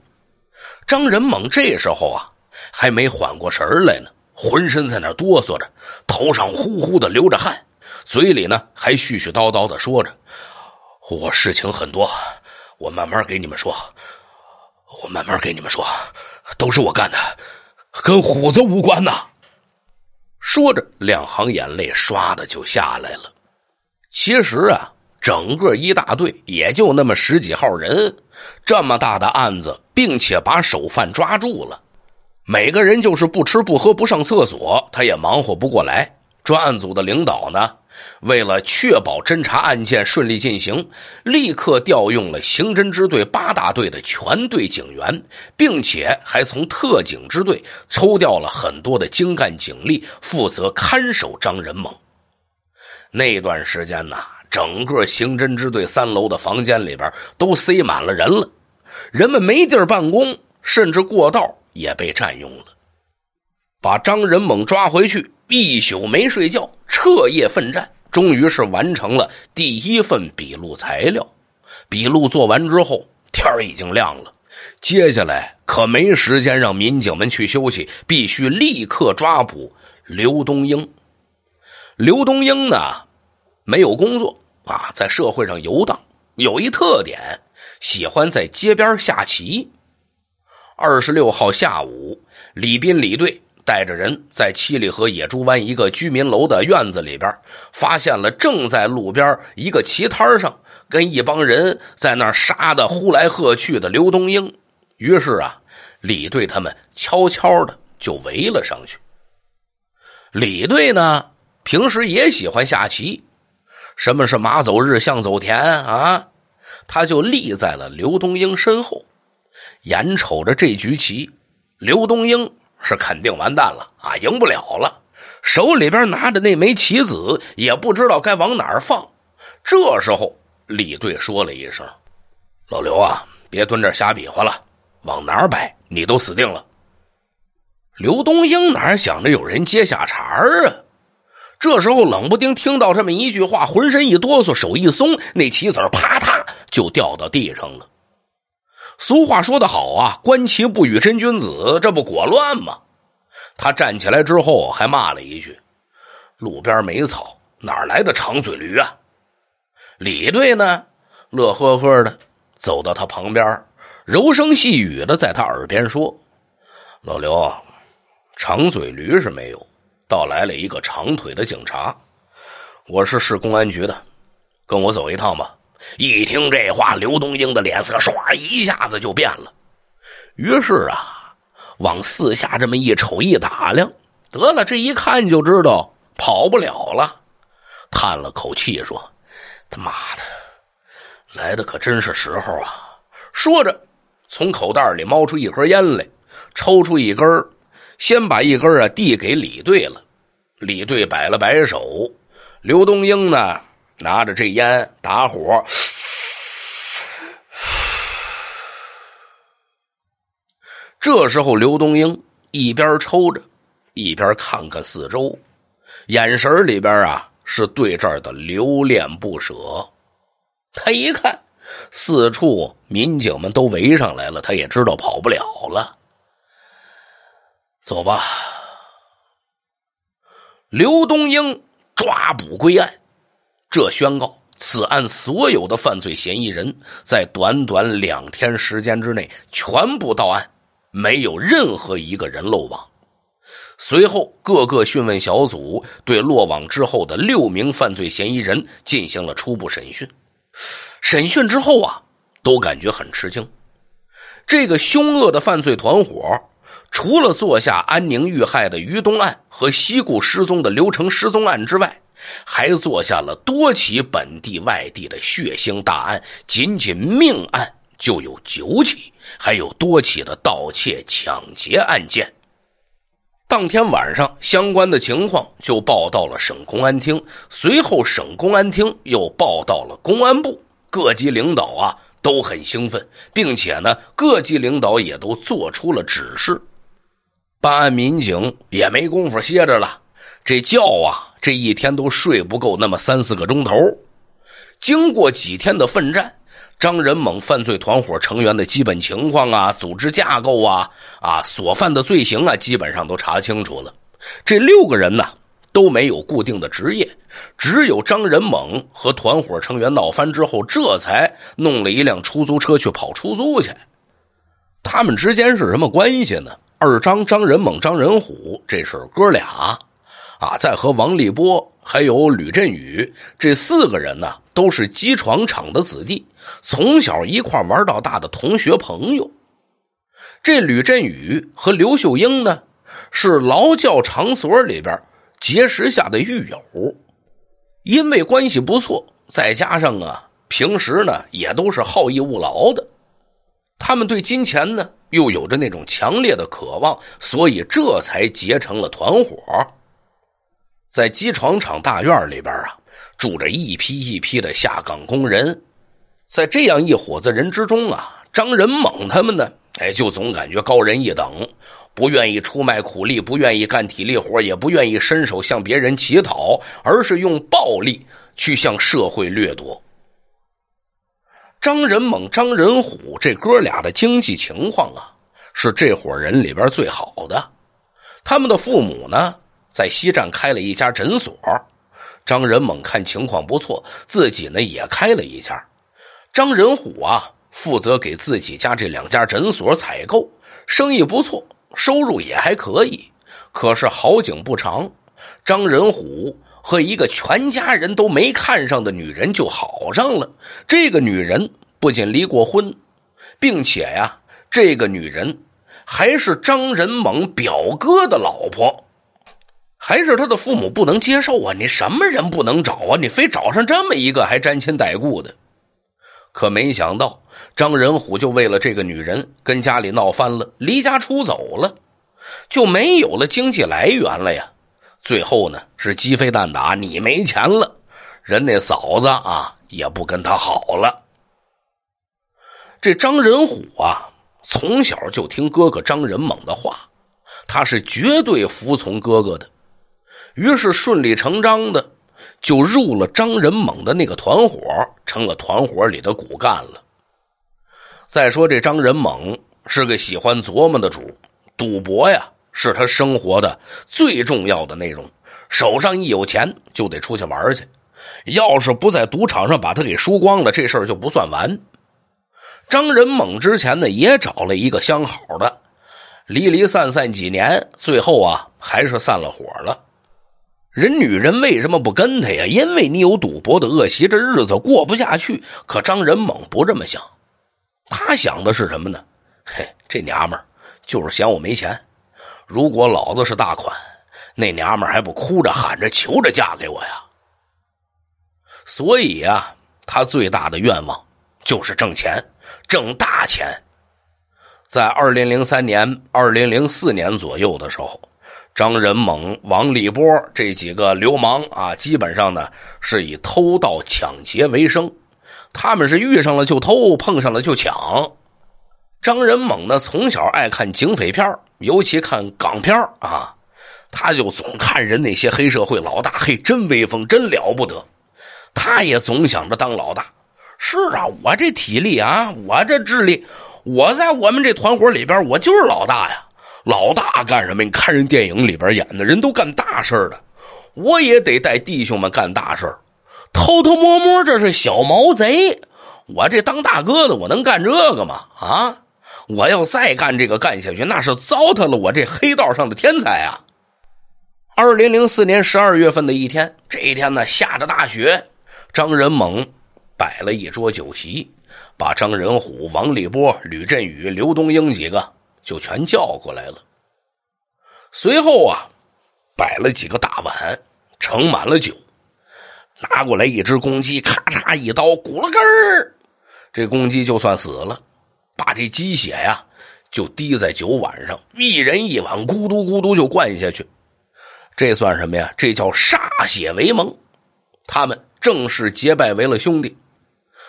张仁猛这时候啊，还没缓过神来呢，浑身在那哆嗦着，头上呼呼的流着汗，嘴里呢还絮絮叨叨的说着：“我事情很多，我慢慢给你们说，我慢慢给你们说。”都是我干的，跟虎子无关呐！说着，两行眼泪唰的就下来了。其实啊，整个一大队也就那么十几号人，这么大的案子，并且把首犯抓住了，每个人就是不吃不喝不上厕所，他也忙活不过来。专案组的领导呢？为了确保侦查案件顺利进行，立刻调用了刑侦支队八大队的全队警员，并且还从特警支队抽调了很多的精干警力，负责看守张仁猛。那段时间呐，整个刑侦支队三楼的房间里边都塞满了人了，人们没地儿办公，甚至过道也被占用了。把张仁猛抓回去。一宿没睡觉，彻夜奋战，终于是完成了第一份笔录材料。笔录做完之后，天已经亮了。接下来可没时间让民警们去休息，必须立刻抓捕刘东英。刘东英呢，没有工作啊，在社会上游荡，有一特点，喜欢在街边下棋。二十六号下午，李斌、李队。带着人在七里河野猪湾一个居民楼的院子里边，发现了正在路边一个棋摊上跟一帮人在那杀的呼来喝去的刘东英。于是啊，李队他们悄悄的就围了上去。李队呢，平时也喜欢下棋，什么是马走日，象走田啊？他就立在了刘东英身后，眼瞅着这局棋，刘东英。是肯定完蛋了啊，赢不了了。手里边拿着那枚棋子，也不知道该往哪儿放。这时候，李队说了一声：“老刘啊，别蹲这瞎比划了，往哪儿摆，你都死定了。”刘东英哪想着有人接下茬儿啊？这时候冷不丁听到这么一句话，浑身一哆嗦，手一松，那棋子啪嗒就掉到地上了。俗话说得好啊，观其不与真君子，这不果乱吗？他站起来之后还骂了一句：“路边没草，哪来的长嘴驴啊？”李队呢，乐呵呵的走到他旁边，柔声细语的在他耳边说：“老刘，长嘴驴是没有，倒来了一个长腿的警察。我是市公安局的，跟我走一趟吧。”一听这话，刘东英的脸色唰一下子就变了。于是啊，往四下这么一瞅一打量，得了，这一看就知道跑不了了。叹了口气说：“他妈的，来的可真是时候啊！”说着，从口袋里摸出一盒烟来，抽出一根先把一根啊递给李队了。李队摆了摆手，刘东英呢？拿着这烟打火，这时候刘东英一边抽着，一边看看四周，眼神里边啊是对这儿的留恋不舍。他一看四处民警们都围上来了，他也知道跑不了了。走吧，刘东英抓捕归案。这宣告，此案所有的犯罪嫌疑人，在短短两天时间之内全部到案，没有任何一个人漏网。随后，各个讯问小组对落网之后的六名犯罪嫌疑人进行了初步审讯。审讯之后啊，都感觉很吃惊。这个凶恶的犯罪团伙，除了做下安宁遇害的于东案和西固失踪的刘成失踪案之外。还做下了多起本地外地的血腥大案，仅仅命案就有九起，还有多起的盗窃抢劫案件。当天晚上，相关的情况就报到了省公安厅，随后省公安厅又报到了公安部。各级领导啊都很兴奋，并且呢，各级领导也都做出了指示。办案民警也没工夫歇着了，这觉啊！这一天都睡不够，那么三四个钟头。经过几天的奋战，张仁猛犯罪团伙成员的基本情况啊、组织架构啊、啊所犯的罪行啊，基本上都查清楚了。这六个人呢都没有固定的职业，只有张仁猛和团伙成员闹翻之后，这才弄了一辆出租车去跑出租去。他们之间是什么关系呢？二张张仁猛、张仁虎，这是哥俩。啊，在和王立波还有吕振宇这四个人呢，都是机床厂的子弟，从小一块玩到大的同学朋友。这吕振宇和刘秀英呢，是劳教场所里边结识下的狱友，因为关系不错，再加上啊，平时呢也都是好逸恶劳的，他们对金钱呢又有着那种强烈的渴望，所以这才结成了团伙。在机床厂大院里边啊，住着一批一批的下岗工人，在这样一伙子人之中啊，张仁猛他们呢，哎，就总感觉高人一等，不愿意出卖苦力，不愿意干体力活，也不愿意伸手向别人乞讨，而是用暴力去向社会掠夺。张仁猛、张仁虎这哥俩的经济情况啊，是这伙人里边最好的，他们的父母呢？在西站开了一家诊所，张仁猛看情况不错，自己呢也开了一家。张仁虎啊，负责给自己家这两家诊所采购，生意不错，收入也还可以。可是好景不长，张仁虎和一个全家人都没看上的女人就好上了。这个女人不仅离过婚，并且呀，这个女人还是张仁猛表哥的老婆。还是他的父母不能接受啊！你什么人不能找啊？你非找上这么一个还沾亲带故的，可没想到张仁虎就为了这个女人跟家里闹翻了，离家出走了，就没有了经济来源了呀！最后呢，是鸡飞蛋打，你没钱了，人那嫂子啊也不跟他好了。这张仁虎啊，从小就听哥哥张仁猛的话，他是绝对服从哥哥的。于是顺理成章的，就入了张仁猛的那个团伙，成了团伙里的骨干了。再说这张仁猛是个喜欢琢磨的主，赌博呀是他生活的最重要的内容。手上一有钱就得出去玩去，要是不在赌场上把他给输光了，这事儿就不算完。张仁猛之前呢也找了一个相好的，离离散散几年，最后啊还是散了伙了。人女人为什么不跟他呀？因为你有赌博的恶习，这日子过不下去。可张仁猛不这么想，他想的是什么呢？嘿，这娘们儿就是嫌我没钱。如果老子是大款，那娘们儿还不哭着喊着求着嫁给我呀？所以啊，他最大的愿望就是挣钱，挣大钱。在二零零三年、二零零四年左右的时候。张仁猛、王立波这几个流氓啊，基本上呢是以偷盗抢劫为生。他们是遇上了就偷，碰上了就抢。张仁猛呢，从小爱看警匪片尤其看港片啊，他就总看人那些黑社会老大，嘿，真威风，真了不得。他也总想着当老大。是啊，我这体力啊，我这智力，我在我们这团伙里边，我就是老大呀。老大干什么？你看人电影里边演的，人都干大事的，我也得带弟兄们干大事偷偷摸摸，这是小毛贼。我这当大哥的，我能干这个吗？啊！我要再干这个干下去，那是糟蹋了我这黑道上的天才啊！二零零四年十二月份的一天，这一天呢，下着大雪，张仁猛摆了一桌酒席，把张仁虎、王立波、吕振宇、刘东英几个。就全叫过来了。随后啊，摆了几个大碗，盛满了酒，拿过来一只公鸡，咔嚓一刀，骨了根儿。这公鸡就算死了，把这鸡血呀，就滴在酒碗上，一人一碗，咕嘟咕嘟就灌下去。这算什么呀？这叫歃血为盟。他们正式结拜为了兄弟。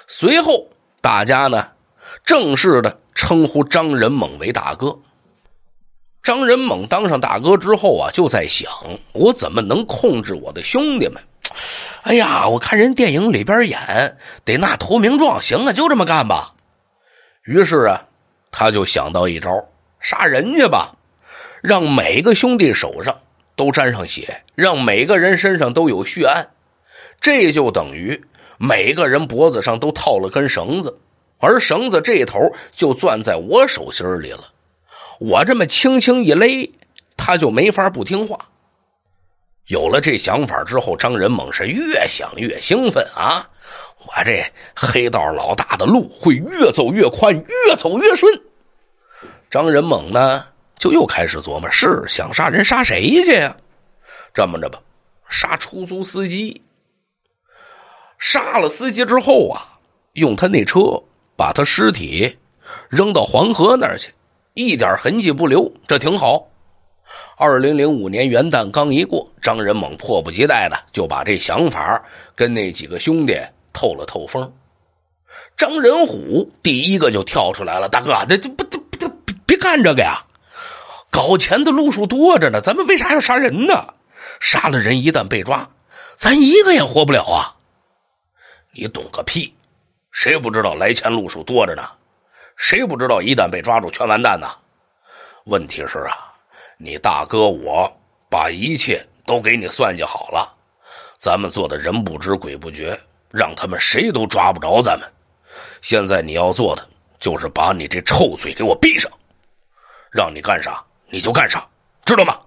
随后大家呢？正式的称呼张仁猛为大哥。张仁猛当上大哥之后啊，就在想：我怎么能控制我的兄弟们？哎呀，我看人电影里边演得那投名状，行啊，就这么干吧。于是啊，他就想到一招：杀人去吧，让每个兄弟手上都沾上血，让每个人身上都有血案，这就等于每个人脖子上都套了根绳子。而绳子这头就攥在我手心里了，我这么轻轻一勒，他就没法不听话。有了这想法之后，张仁猛是越想越兴奋啊！我这黑道老大的路会越走越宽，越走越顺。张仁猛呢，就又开始琢磨：是想杀人杀谁去呀？这么着吧，杀出租司机。杀了司机之后啊，用他那车。把他尸体扔到黄河那儿去，一点痕迹不留，这挺好。二零零五年元旦刚一过，张仁猛迫不及待的就把这想法跟那几个兄弟透了透风。张仁虎第一个就跳出来了：“大哥，这这不这别别干这个呀！搞钱的路数多着呢，咱们为啥要杀人呢？杀了人一旦被抓，咱一个也活不了啊！你懂个屁。”谁不知道来钱路数多着呢？谁不知道一旦被抓住全完蛋呢？问题是啊，你大哥我把一切都给你算计好了，咱们做的人不知鬼不觉，让他们谁都抓不着咱们。现在你要做的就是把你这臭嘴给我闭上，让你干啥你就干啥，知道吗？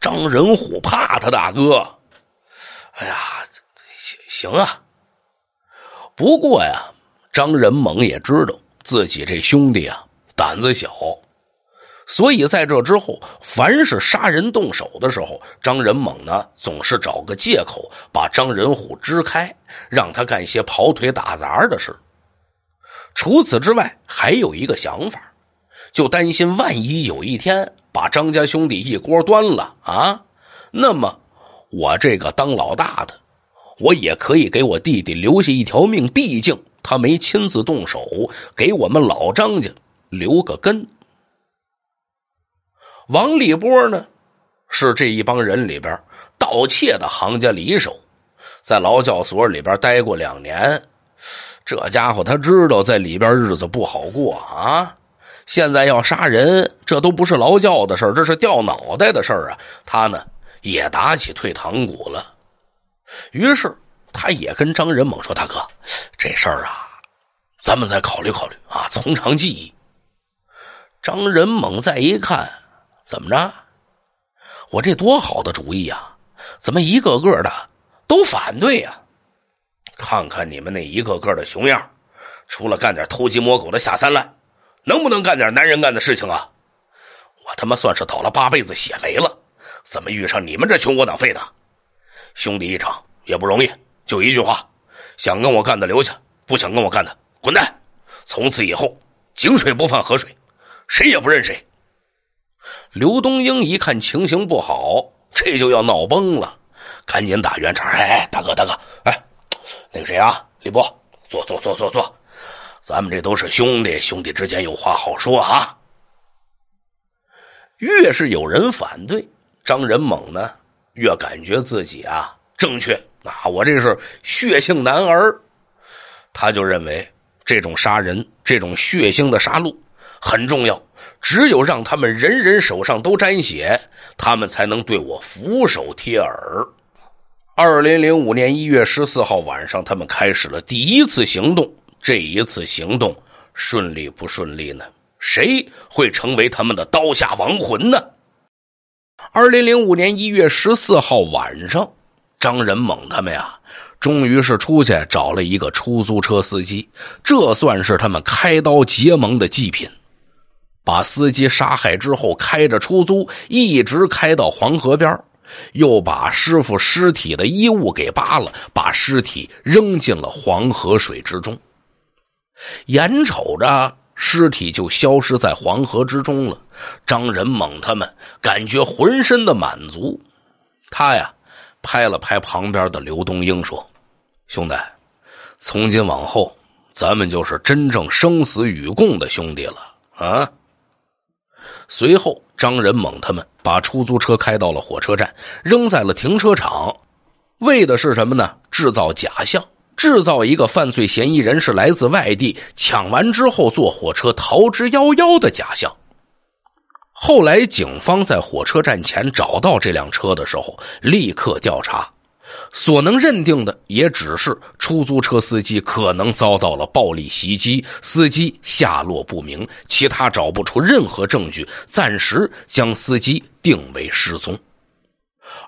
张仁虎怕他大哥。哎呀，行行啊。不过呀，张仁猛也知道自己这兄弟啊胆子小，所以在这之后，凡是杀人动手的时候，张仁猛呢总是找个借口把张仁虎支开，让他干些跑腿打杂的事。除此之外，还有一个想法，就担心万一有一天把张家兄弟一锅端了啊，那么我这个当老大的。我也可以给我弟弟留下一条命，毕竟他没亲自动手，给我们老张家留个根。王立波呢，是这一帮人里边盗窃的行家里手，在劳教所里边待过两年，这家伙他知道在里边日子不好过啊。现在要杀人，这都不是劳教的事这是掉脑袋的事啊。他呢，也打起退堂鼓了。于是，他也跟张仁猛说：“大哥，这事儿啊，咱们再考虑考虑啊，从长计议。”张仁猛再一看，怎么着？我这多好的主意啊！怎么一个个的都反对呀？看看你们那一个个的熊样，除了干点偷鸡摸狗的下三滥，能不能干点男人干的事情啊？我他妈算是倒了八辈子血霉了，怎么遇上你们这穷窝囊废呢？兄弟一场也不容易，就一句话：想跟我干的留下，不想跟我干的滚蛋。从此以后，井水不犯河水，谁也不认谁。刘东英一看情形不好，这就要闹崩了，赶紧打圆场：“哎，大哥，大哥，哎，那个谁啊，李波，坐坐坐坐坐，咱们这都是兄弟，兄弟之间有话好说啊。越是有人反对，张仁猛呢？”越感觉自己啊正确啊，我这是血性男儿，他就认为这种杀人、这种血腥的杀戮很重要。只有让他们人人手上都沾血，他们才能对我俯首帖耳。二零零五年一月十四号晚上，他们开始了第一次行动。这一次行动顺利不顺利呢？谁会成为他们的刀下亡魂呢？二零零五年一月十四号晚上，张仁猛他们呀，终于是出去找了一个出租车司机，这算是他们开刀结盟的祭品。把司机杀害之后，开着出租一直开到黄河边又把师傅尸体的衣物给扒了，把尸体扔进了黄河水之中。眼瞅着。尸体就消失在黄河之中了。张仁猛他们感觉浑身的满足。他呀拍了拍旁边的刘东英说：“兄弟，从今往后咱们就是真正生死与共的兄弟了啊！”随后，张仁猛他们把出租车开到了火车站，扔在了停车场，为的是什么呢？制造假象。制造一个犯罪嫌疑人是来自外地，抢完之后坐火车逃之夭夭的假象。后来警方在火车站前找到这辆车的时候，立刻调查，所能认定的也只是出租车司机可能遭到了暴力袭击，司机下落不明，其他找不出任何证据，暂时将司机定为失踪。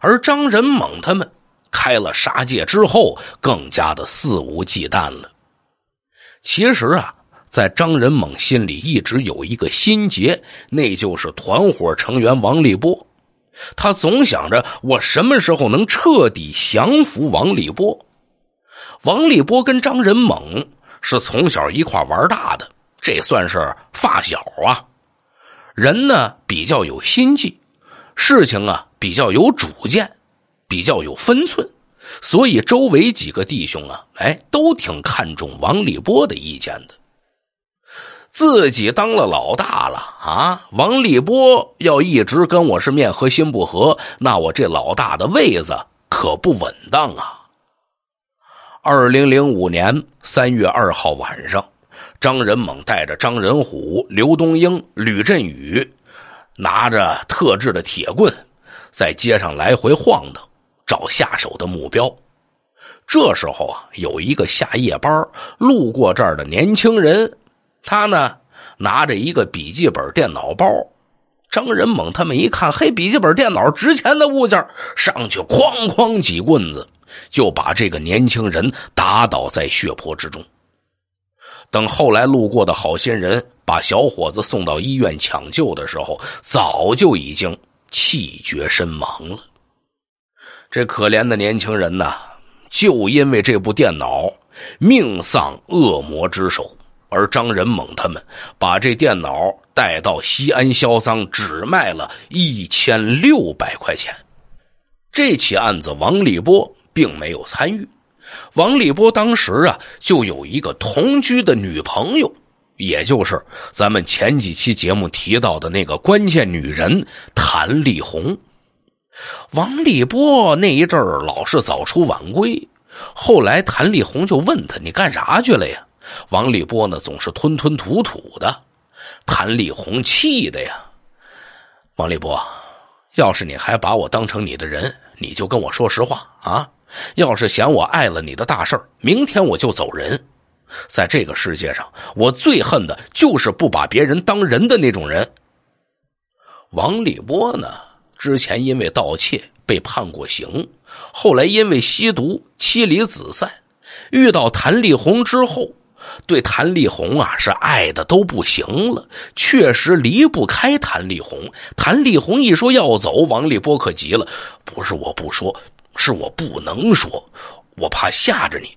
而张仁猛他们。开了杀戒之后，更加的肆无忌惮了。其实啊，在张仁猛心里一直有一个心结，那就是团伙成员王立波。他总想着，我什么时候能彻底降服王立波？王立波跟张仁猛是从小一块玩大的，这算是发小啊。人呢，比较有心计，事情啊，比较有主见。比较有分寸，所以周围几个弟兄啊，哎，都挺看重王立波的意见的。自己当了老大了啊，王立波要一直跟我是面和心不和，那我这老大的位子可不稳当啊。二零零五年三月二号晚上，张仁猛带着张仁虎、刘东英、吕振宇，拿着特制的铁棍，在街上来回晃荡。找下手的目标，这时候啊，有一个下夜班路过这儿的年轻人，他呢拿着一个笔记本电脑包，张仁猛他们一看，嘿，笔记本电脑值钱的物件，上去哐哐几棍子，就把这个年轻人打倒在血泊之中。等后来路过的好心人把小伙子送到医院抢救的时候，早就已经气绝身亡了。这可怜的年轻人呢，就因为这部电脑，命丧恶魔之手。而张仁猛他们把这电脑带到西安销赃，只卖了一千六百块钱。这起案子，王立波并没有参与。王立波当时啊，就有一个同居的女朋友，也就是咱们前几期节目提到的那个关键女人谭丽红。王立波那一阵儿老是早出晚归，后来谭力红就问他：“你干啥去了呀？”王立波呢总是吞吞吐吐的，谭力红气的呀：“王立波，要是你还把我当成你的人，你就跟我说实话啊！要是嫌我碍了你的大事儿，明天我就走人。在这个世界上，我最恨的就是不把别人当人的那种人。”王立波呢？之前因为盗窃被判过刑，后来因为吸毒妻离子散，遇到谭力红之后，对谭力红啊是爱的都不行了，确实离不开谭力红。谭力红一说要走，王立波可急了。不是我不说，是我不能说，我怕吓着你。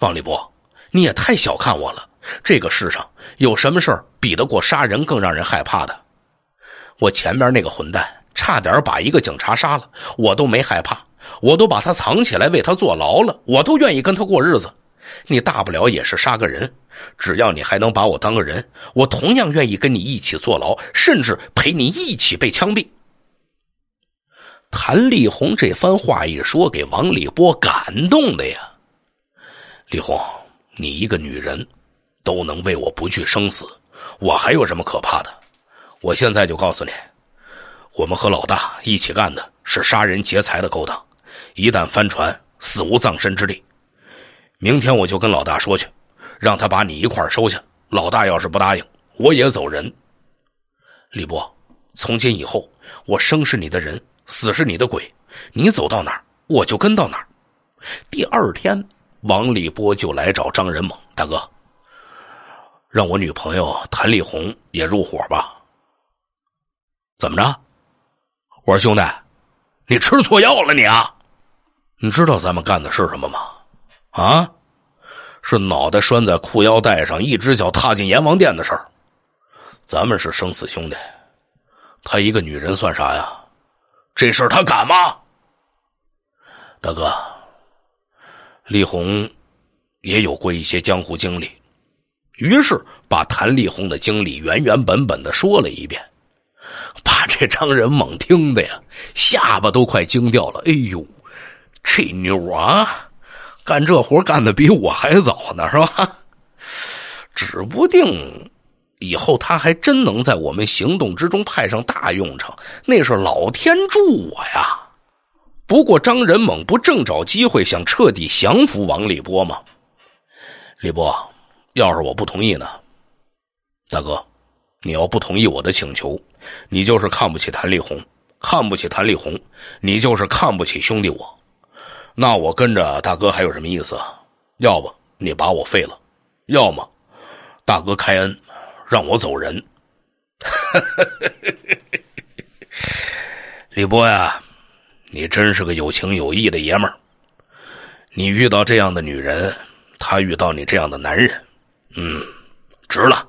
王立波，你也太小看我了。这个世上有什么事儿比得过杀人更让人害怕的？我前面那个混蛋。差点把一个警察杀了，我都没害怕，我都把他藏起来，为他坐牢了，我都愿意跟他过日子。你大不了也是杀个人，只要你还能把我当个人，我同样愿意跟你一起坐牢，甚至陪你一起被枪毙。谭丽红这番话一说，给王立波感动的呀。李红，你一个女人，都能为我不惧生死，我还有什么可怕的？我现在就告诉你。我们和老大一起干的是杀人劫财的勾当，一旦翻船，死无葬身之地。明天我就跟老大说去，让他把你一块收下。老大要是不答应，我也走人。李波，从今以后，我生是你的人，死是你的鬼，你走到哪儿，我就跟到哪儿。第二天，王立波就来找张仁猛大哥，让我女朋友谭丽红也入伙吧。怎么着？我说：“兄弟，你吃错药了，你啊！你知道咱们干的是什么吗？啊，是脑袋拴在裤腰带上，一只脚踏进阎王殿的事儿。咱们是生死兄弟，她一个女人算啥呀？这事儿她敢吗？”大哥，丽红也有过一些江湖经历，于是把谭丽红的经历原原本本的说了一遍。把这张仁猛听的呀，下巴都快惊掉了！哎呦，这妞啊，干这活干的比我还早呢，是吧？指不定以后他还真能在我们行动之中派上大用场，那是老天助我呀！不过张仁猛不正找机会想彻底降服王立波吗？立波，要是我不同意呢，大哥，你要不同意我的请求？你就是看不起谭丽红，看不起谭丽红，你就是看不起兄弟我。那我跟着大哥还有什么意思？要不你把我废了，要么大哥开恩，让我走人。李波呀，你真是个有情有义的爷们儿。你遇到这样的女人，她遇到你这样的男人，嗯，值了。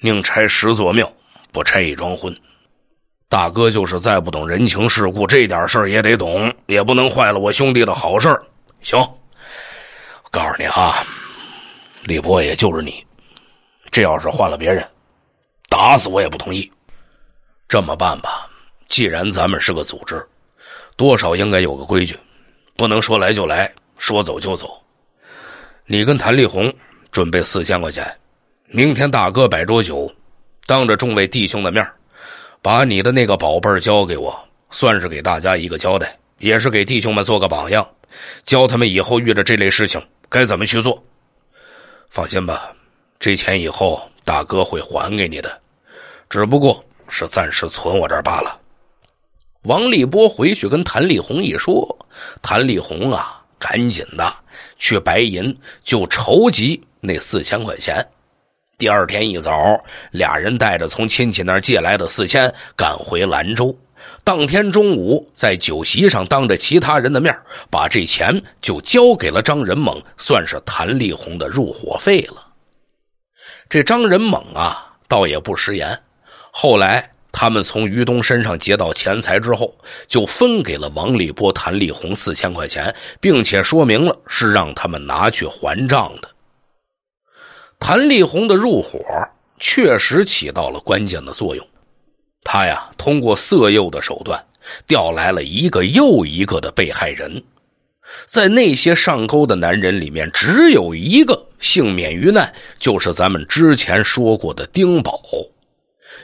宁拆十座庙。不拆一桩婚，大哥就是再不懂人情世故，这点事儿也得懂，也不能坏了我兄弟的好事儿。行，我告诉你啊，李波也就是你，这要是换了别人，打死我也不同意。这么办吧，既然咱们是个组织，多少应该有个规矩，不能说来就来，说走就走。你跟谭丽红准备四千块钱，明天大哥摆桌酒。当着众位弟兄的面把你的那个宝贝儿交给我，算是给大家一个交代，也是给弟兄们做个榜样，教他们以后遇着这类事情该怎么去做。放心吧，这钱以后大哥会还给你的，只不过是暂时存我这儿罢了。王立波回去跟谭立红一说，谭立红啊，赶紧的去白银就筹集那四千块钱。第二天一早，俩人带着从亲戚那儿借来的四千，赶回兰州。当天中午，在酒席上，当着其他人的面，把这钱就交给了张仁猛，算是谭力宏的入伙费了。这张仁猛啊，倒也不食言。后来，他们从于东身上劫到钱财之后，就分给了王立波、谭力宏四千块钱，并且说明了是让他们拿去还账的。谭力红的入伙确实起到了关键的作用，他呀通过色诱的手段，调来了一个又一个的被害人，在那些上钩的男人里面，只有一个幸免于难，就是咱们之前说过的丁宝，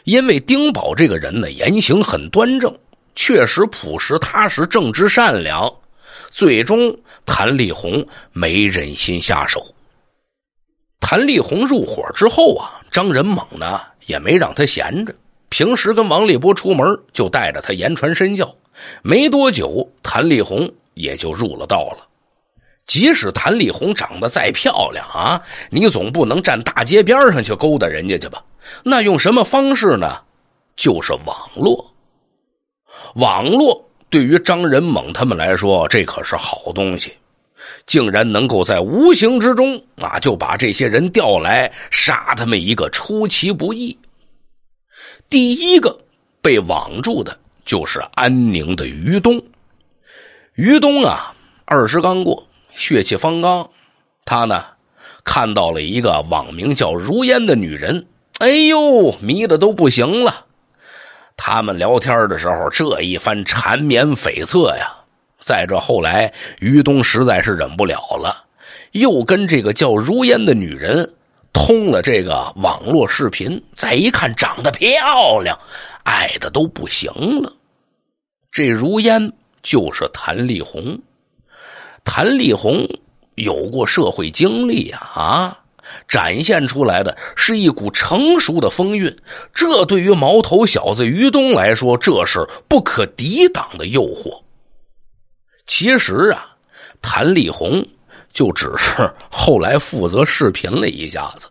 因为丁宝这个人呢言行很端正，确实朴实踏实、正直善良，最终谭力红没忍心下手。谭力宏入伙之后啊，张仁猛呢也没让他闲着，平时跟王立波出门就带着他言传身教。没多久，谭力宏也就入了道了。即使谭力宏长得再漂亮啊，你总不能站大街边上去勾搭人家去吧？那用什么方式呢？就是网络。网络对于张仁猛他们来说，这可是好东西。竟然能够在无形之中啊，就把这些人调来杀他们一个出其不意。第一个被网住的就是安宁的于东。于东啊，二十刚过，血气方刚，他呢看到了一个网名叫“如烟”的女人，哎呦，迷的都不行了。他们聊天的时候，这一番缠绵悱恻呀。再这后来，于东实在是忍不了了，又跟这个叫如烟的女人通了这个网络视频。再一看，长得漂亮，爱的都不行了。这如烟就是谭丽红。谭丽红有过社会经历呀，啊，展现出来的是一股成熟的风韵。这对于毛头小子于东来说，这是不可抵挡的诱惑。其实啊，谭力宏就只是后来负责视频了一下子，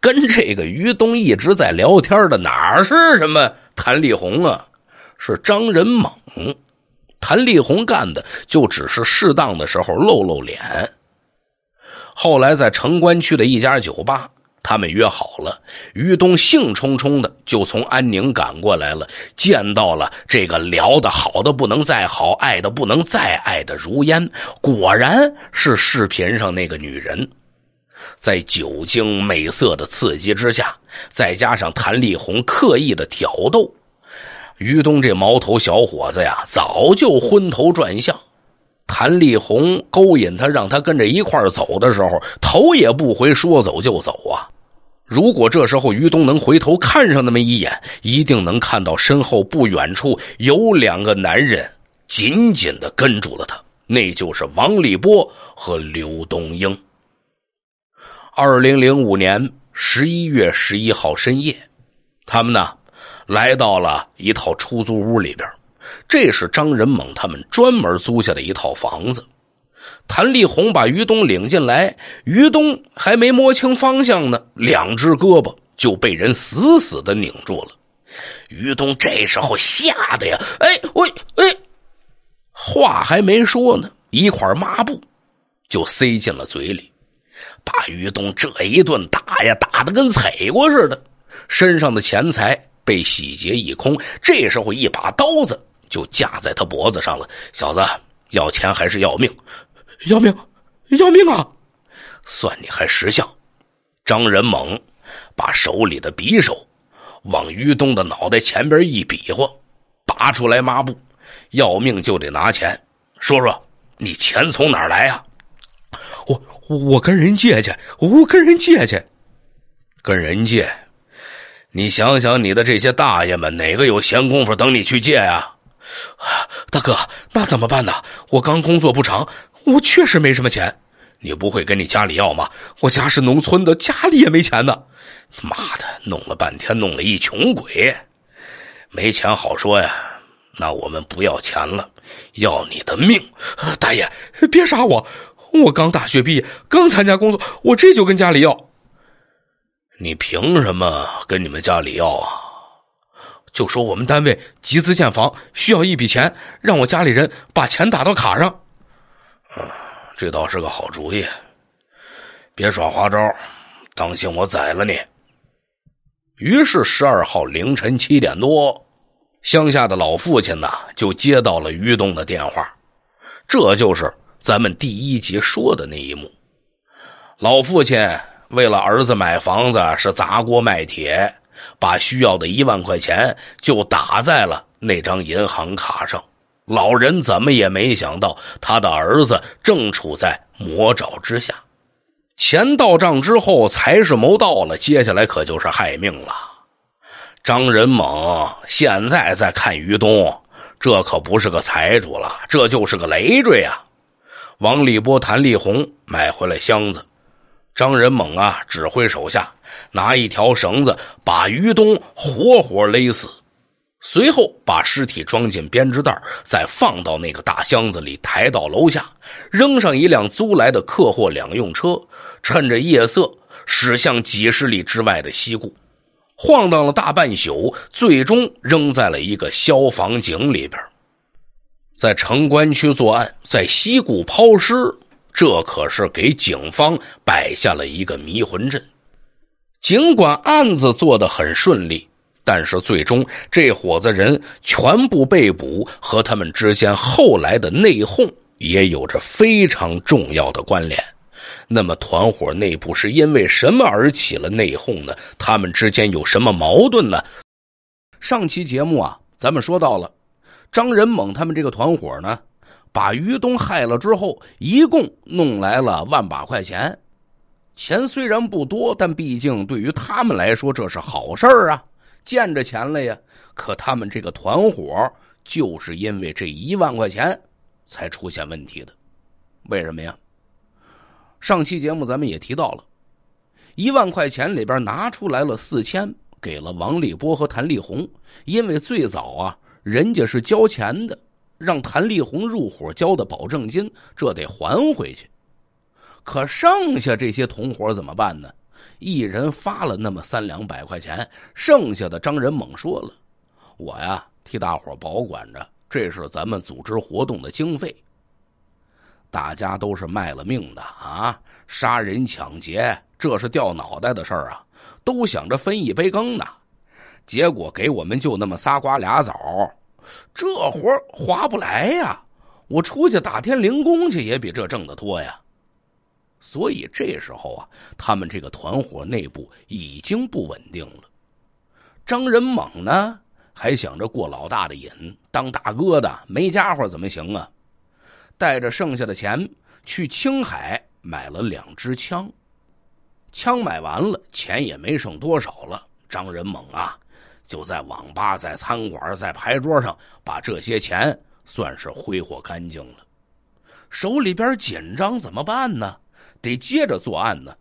跟这个于东一直在聊天的哪是什么谭力宏啊，是张仁猛。谭力宏干的就只是适当的时候露露脸。后来在城关区的一家酒吧。他们约好了，于东兴冲冲的就从安宁赶过来了，见到了这个聊的好的不能再好、爱的不能再爱的如烟，果然是视频上那个女人。在酒精、美色的刺激之下，再加上谭丽红刻意的挑逗，于东这毛头小伙子呀，早就昏头转向。谭丽红勾引他，让他跟着一块走的时候，头也不回，说走就走啊。如果这时候于东能回头看上那么一眼，一定能看到身后不远处有两个男人紧紧的跟住了他，那就是王立波和刘东英。二零零五年十一月十一号深夜，他们呢来到了一套出租屋里边，这是张仁猛他们专门租下的一套房子。谭力宏把于东领进来，于东还没摸清方向呢，两只胳膊就被人死死的拧住了。于东这时候吓得呀，哎喂哎，话还没说呢，一块抹布就塞进了嘴里，把于东这一顿打呀，打的跟踩过似的。身上的钱财被洗劫一空，这时候一把刀子就架在他脖子上了。小子，要钱还是要命？要命，要命啊！算你还识相。张仁猛把手里的匕首往于东的脑袋前边一比划，拔出来抹布。要命就得拿钱，说说你钱从哪儿来啊？我我跟人借去，我跟人借去，跟人借。你想想你的这些大爷们，哪个有闲工夫等你去借呀？大哥，那怎么办呢？我刚工作不长。我确实没什么钱，你不会跟你家里要吗？我家是农村的，家里也没钱呢。妈的，弄了半天弄了一穷鬼，没钱好说呀。那我们不要钱了，要你的命！大爷，别杀我！我刚大学毕业，刚参加工作，我这就跟家里要。你凭什么跟你们家里要啊？就说我们单位集资建房需要一笔钱，让我家里人把钱打到卡上。嗯，这倒是个好主意，别耍花招，当心我宰了你。于是十二号凌晨七点多，乡下的老父亲呢就接到了于东的电话，这就是咱们第一集说的那一幕。老父亲为了儿子买房子是砸锅卖铁，把需要的一万块钱就打在了那张银行卡上。老人怎么也没想到，他的儿子正处在魔爪之下。钱到账之后，财是谋到了，接下来可就是害命了。张仁猛现在在看于东，这可不是个财主了，这就是个累赘啊！王立波、谭立红买回来箱子，张仁猛啊，指挥手下拿一条绳子把于东活活勒死。随后把尸体装进编织袋，再放到那个大箱子里，抬到楼下，扔上一辆租来的客货两用车，趁着夜色驶向几十里之外的西固，晃荡了大半宿，最终扔在了一个消防井里边。在城关区作案，在西固抛尸，这可是给警方摆下了一个迷魂阵。尽管案子做得很顺利。但是最终，这伙子人全部被捕，和他们之间后来的内讧也有着非常重要的关联。那么，团伙内部是因为什么而起了内讧呢？他们之间有什么矛盾呢？上期节目啊，咱们说到了，张仁猛他们这个团伙呢，把于东害了之后，一共弄来了万把块钱。钱虽然不多，但毕竟对于他们来说，这是好事儿啊。见着钱了呀，可他们这个团伙就是因为这一万块钱才出现问题的，为什么呀？上期节目咱们也提到了，一万块钱里边拿出来了四千给了王立波和谭立红，因为最早啊人家是交钱的，让谭立红入伙交的保证金，这得还回去。可剩下这些同伙怎么办呢？一人发了那么三两百块钱，剩下的张仁猛说了：“我呀，替大伙保管着，这是咱们组织活动的经费。大家都是卖了命的啊，杀人抢劫，这是掉脑袋的事儿啊，都想着分一杯羹呢。结果给我们就那么仨瓜俩枣，这活划不来呀！我出去打天零工去，也比这挣的多呀。”所以这时候啊，他们这个团伙内部已经不稳定了。张仁猛呢，还想着过老大的瘾，当大哥的没家伙怎么行啊？带着剩下的钱去青海买了两支枪，枪买完了，钱也没剩多少了。张仁猛啊，就在网吧、在餐馆、在牌桌上把这些钱算是挥霍干净了，手里边紧张怎么办呢？得接着作案呢，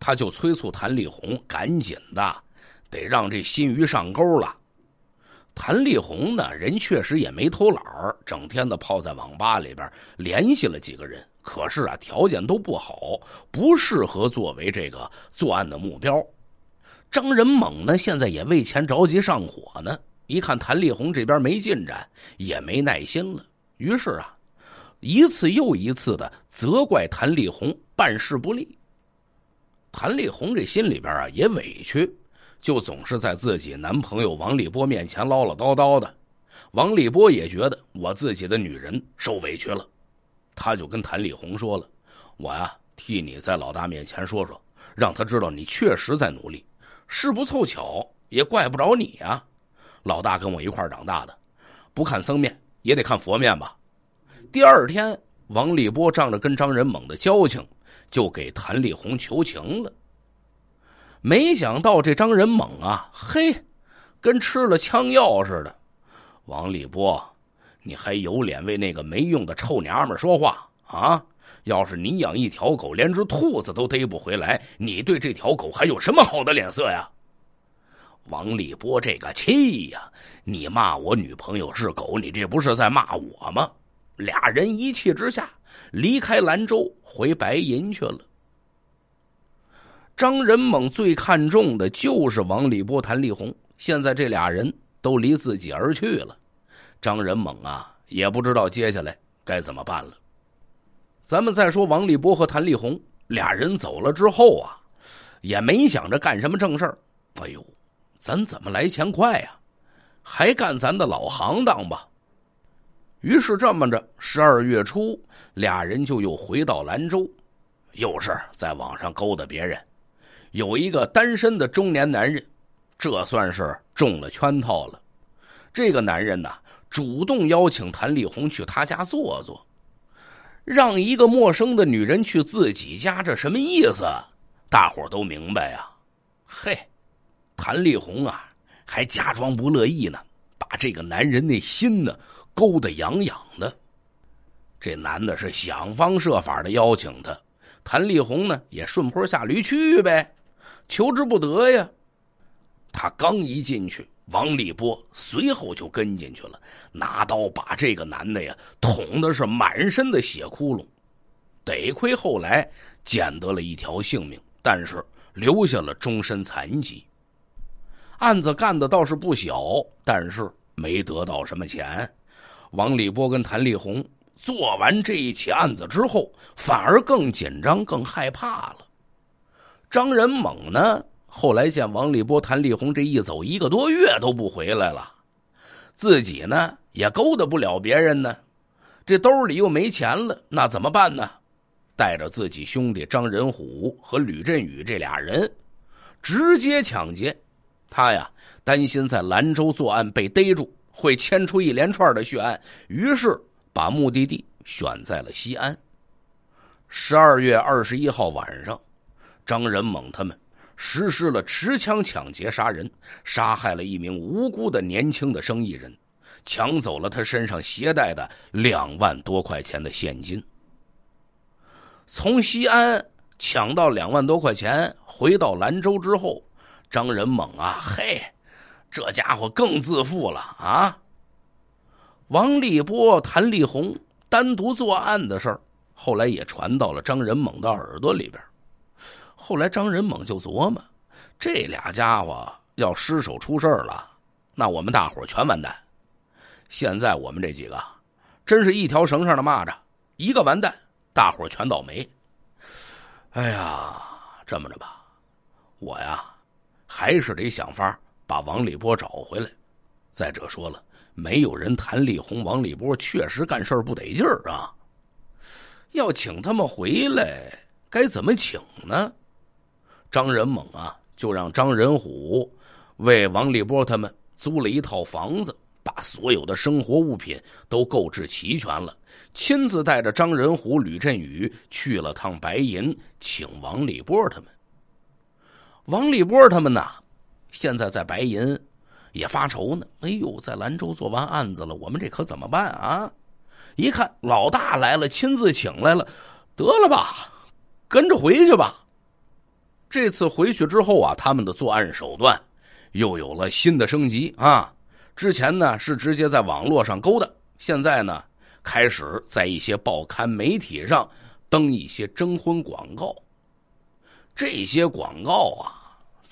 他就催促谭立红赶紧的，得让这新鱼上钩了。谭立红呢，人确实也没偷懒整天的泡在网吧里边，联系了几个人。可是啊，条件都不好，不适合作为这个作案的目标。张仁猛呢，现在也为钱着急上火呢，一看谭丽红这边没进展，也没耐心了，于是啊，一次又一次的责怪谭丽红。办事不力，谭丽红这心里边啊也委屈，就总是在自己男朋友王立波面前唠唠叨叨的。王立波也觉得我自己的女人受委屈了，他就跟谭丽红说了：“我呀替你在老大面前说说，让他知道你确实在努力。事不凑巧也怪不着你啊，老大跟我一块长大的，不看僧面也得看佛面吧。”第二天，王立波仗着跟张仁猛的交情。就给谭丽红求情了，没想到这张仁猛啊，嘿，跟吃了枪药似的。王立波，你还有脸为那个没用的臭娘们说话啊？要是你养一条狗连只兔子都逮不回来，你对这条狗还有什么好的脸色呀？王立波，这个气呀！你骂我女朋友是狗，你这不是在骂我吗？俩人一气之下离开兰州回白银去了。张仁猛最看重的就是王立波、谭力红，现在这俩人都离自己而去了，张仁猛啊也不知道接下来该怎么办了。咱们再说王立波和谭力红俩人走了之后啊，也没想着干什么正事儿。哎呦，咱怎么来钱快呀？还干咱的老行当吧。于是这么着，十二月初，俩人就又回到兰州，又是在网上勾搭别人。有一个单身的中年男人，这算是中了圈套了。这个男人呢，主动邀请谭丽红去他家坐坐，让一个陌生的女人去自己家，这什么意思？大伙都明白呀。嘿，谭丽红啊，还假装不乐意呢，把这个男人那心呢。勾的痒痒的，这男的是想方设法的邀请他，谭力宏呢也顺坡下驴去呗，求之不得呀。他刚一进去，王立波随后就跟进去了，拿刀把这个男的呀捅的是满身的血窟窿，得亏后来捡得了一条性命，但是留下了终身残疾。案子干的倒是不小，但是没得到什么钱。王立波跟谭立红做完这一起案子之后，反而更紧张、更害怕了。张仁猛呢，后来见王立波、谭立红这一走一个多月都不回来了，自己呢也勾搭不了别人呢，这兜里又没钱了，那怎么办呢？带着自己兄弟张仁虎和吕振宇这俩人，直接抢劫。他呀，担心在兰州作案被逮住。会牵出一连串的血案，于是把目的地选在了西安。十二月二十一号晚上，张仁猛他们实施了持枪抢劫杀人，杀害了一名无辜的年轻的生意人，抢走了他身上携带的两万多块钱的现金。从西安抢到两万多块钱，回到兰州之后，张仁猛啊，嘿。这家伙更自负了啊！王立波、谭立红单独作案的事儿，后来也传到了张仁猛的耳朵里边。后来张仁猛就琢磨：这俩家伙要失手出事儿了，那我们大伙全完蛋。现在我们这几个，真是一条绳上的蚂蚱，一个完蛋，大伙全倒霉。哎呀，这么着吧，我呀，还是得想法把王立波找回来。再者说了，没有人谭力宏、王立波确实干事不得劲儿啊。要请他们回来，该怎么请呢？张仁猛啊，就让张仁虎为王立波他们租了一套房子，把所有的生活物品都购置齐全了。亲自带着张仁虎、吕振宇去了趟白银，请王立波他们。王立波他们呐。现在在白银，也发愁呢。哎呦，在兰州做完案子了，我们这可怎么办啊？一看老大来了，亲自请来了，得了吧，跟着回去吧。这次回去之后啊，他们的作案手段又有了新的升级啊。之前呢是直接在网络上勾的，现在呢开始在一些报刊媒体上登一些征婚广告。这些广告啊。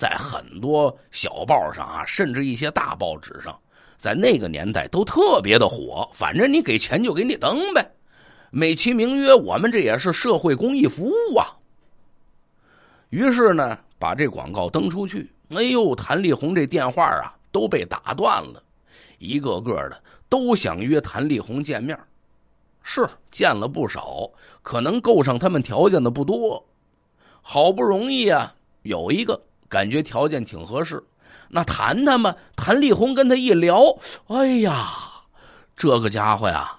在很多小报上啊，甚至一些大报纸上，在那个年代都特别的火。反正你给钱就给你登呗，美其名曰我们这也是社会公益服务啊。于是呢，把这广告登出去。哎呦，谭力红这电话啊都被打断了，一个个的都想约谭力红见面，是见了不少，可能够上他们条件的不多。好不容易啊，有一个。感觉条件挺合适，那谈谈吧。谭立红跟他一聊，哎呀，这个家伙呀，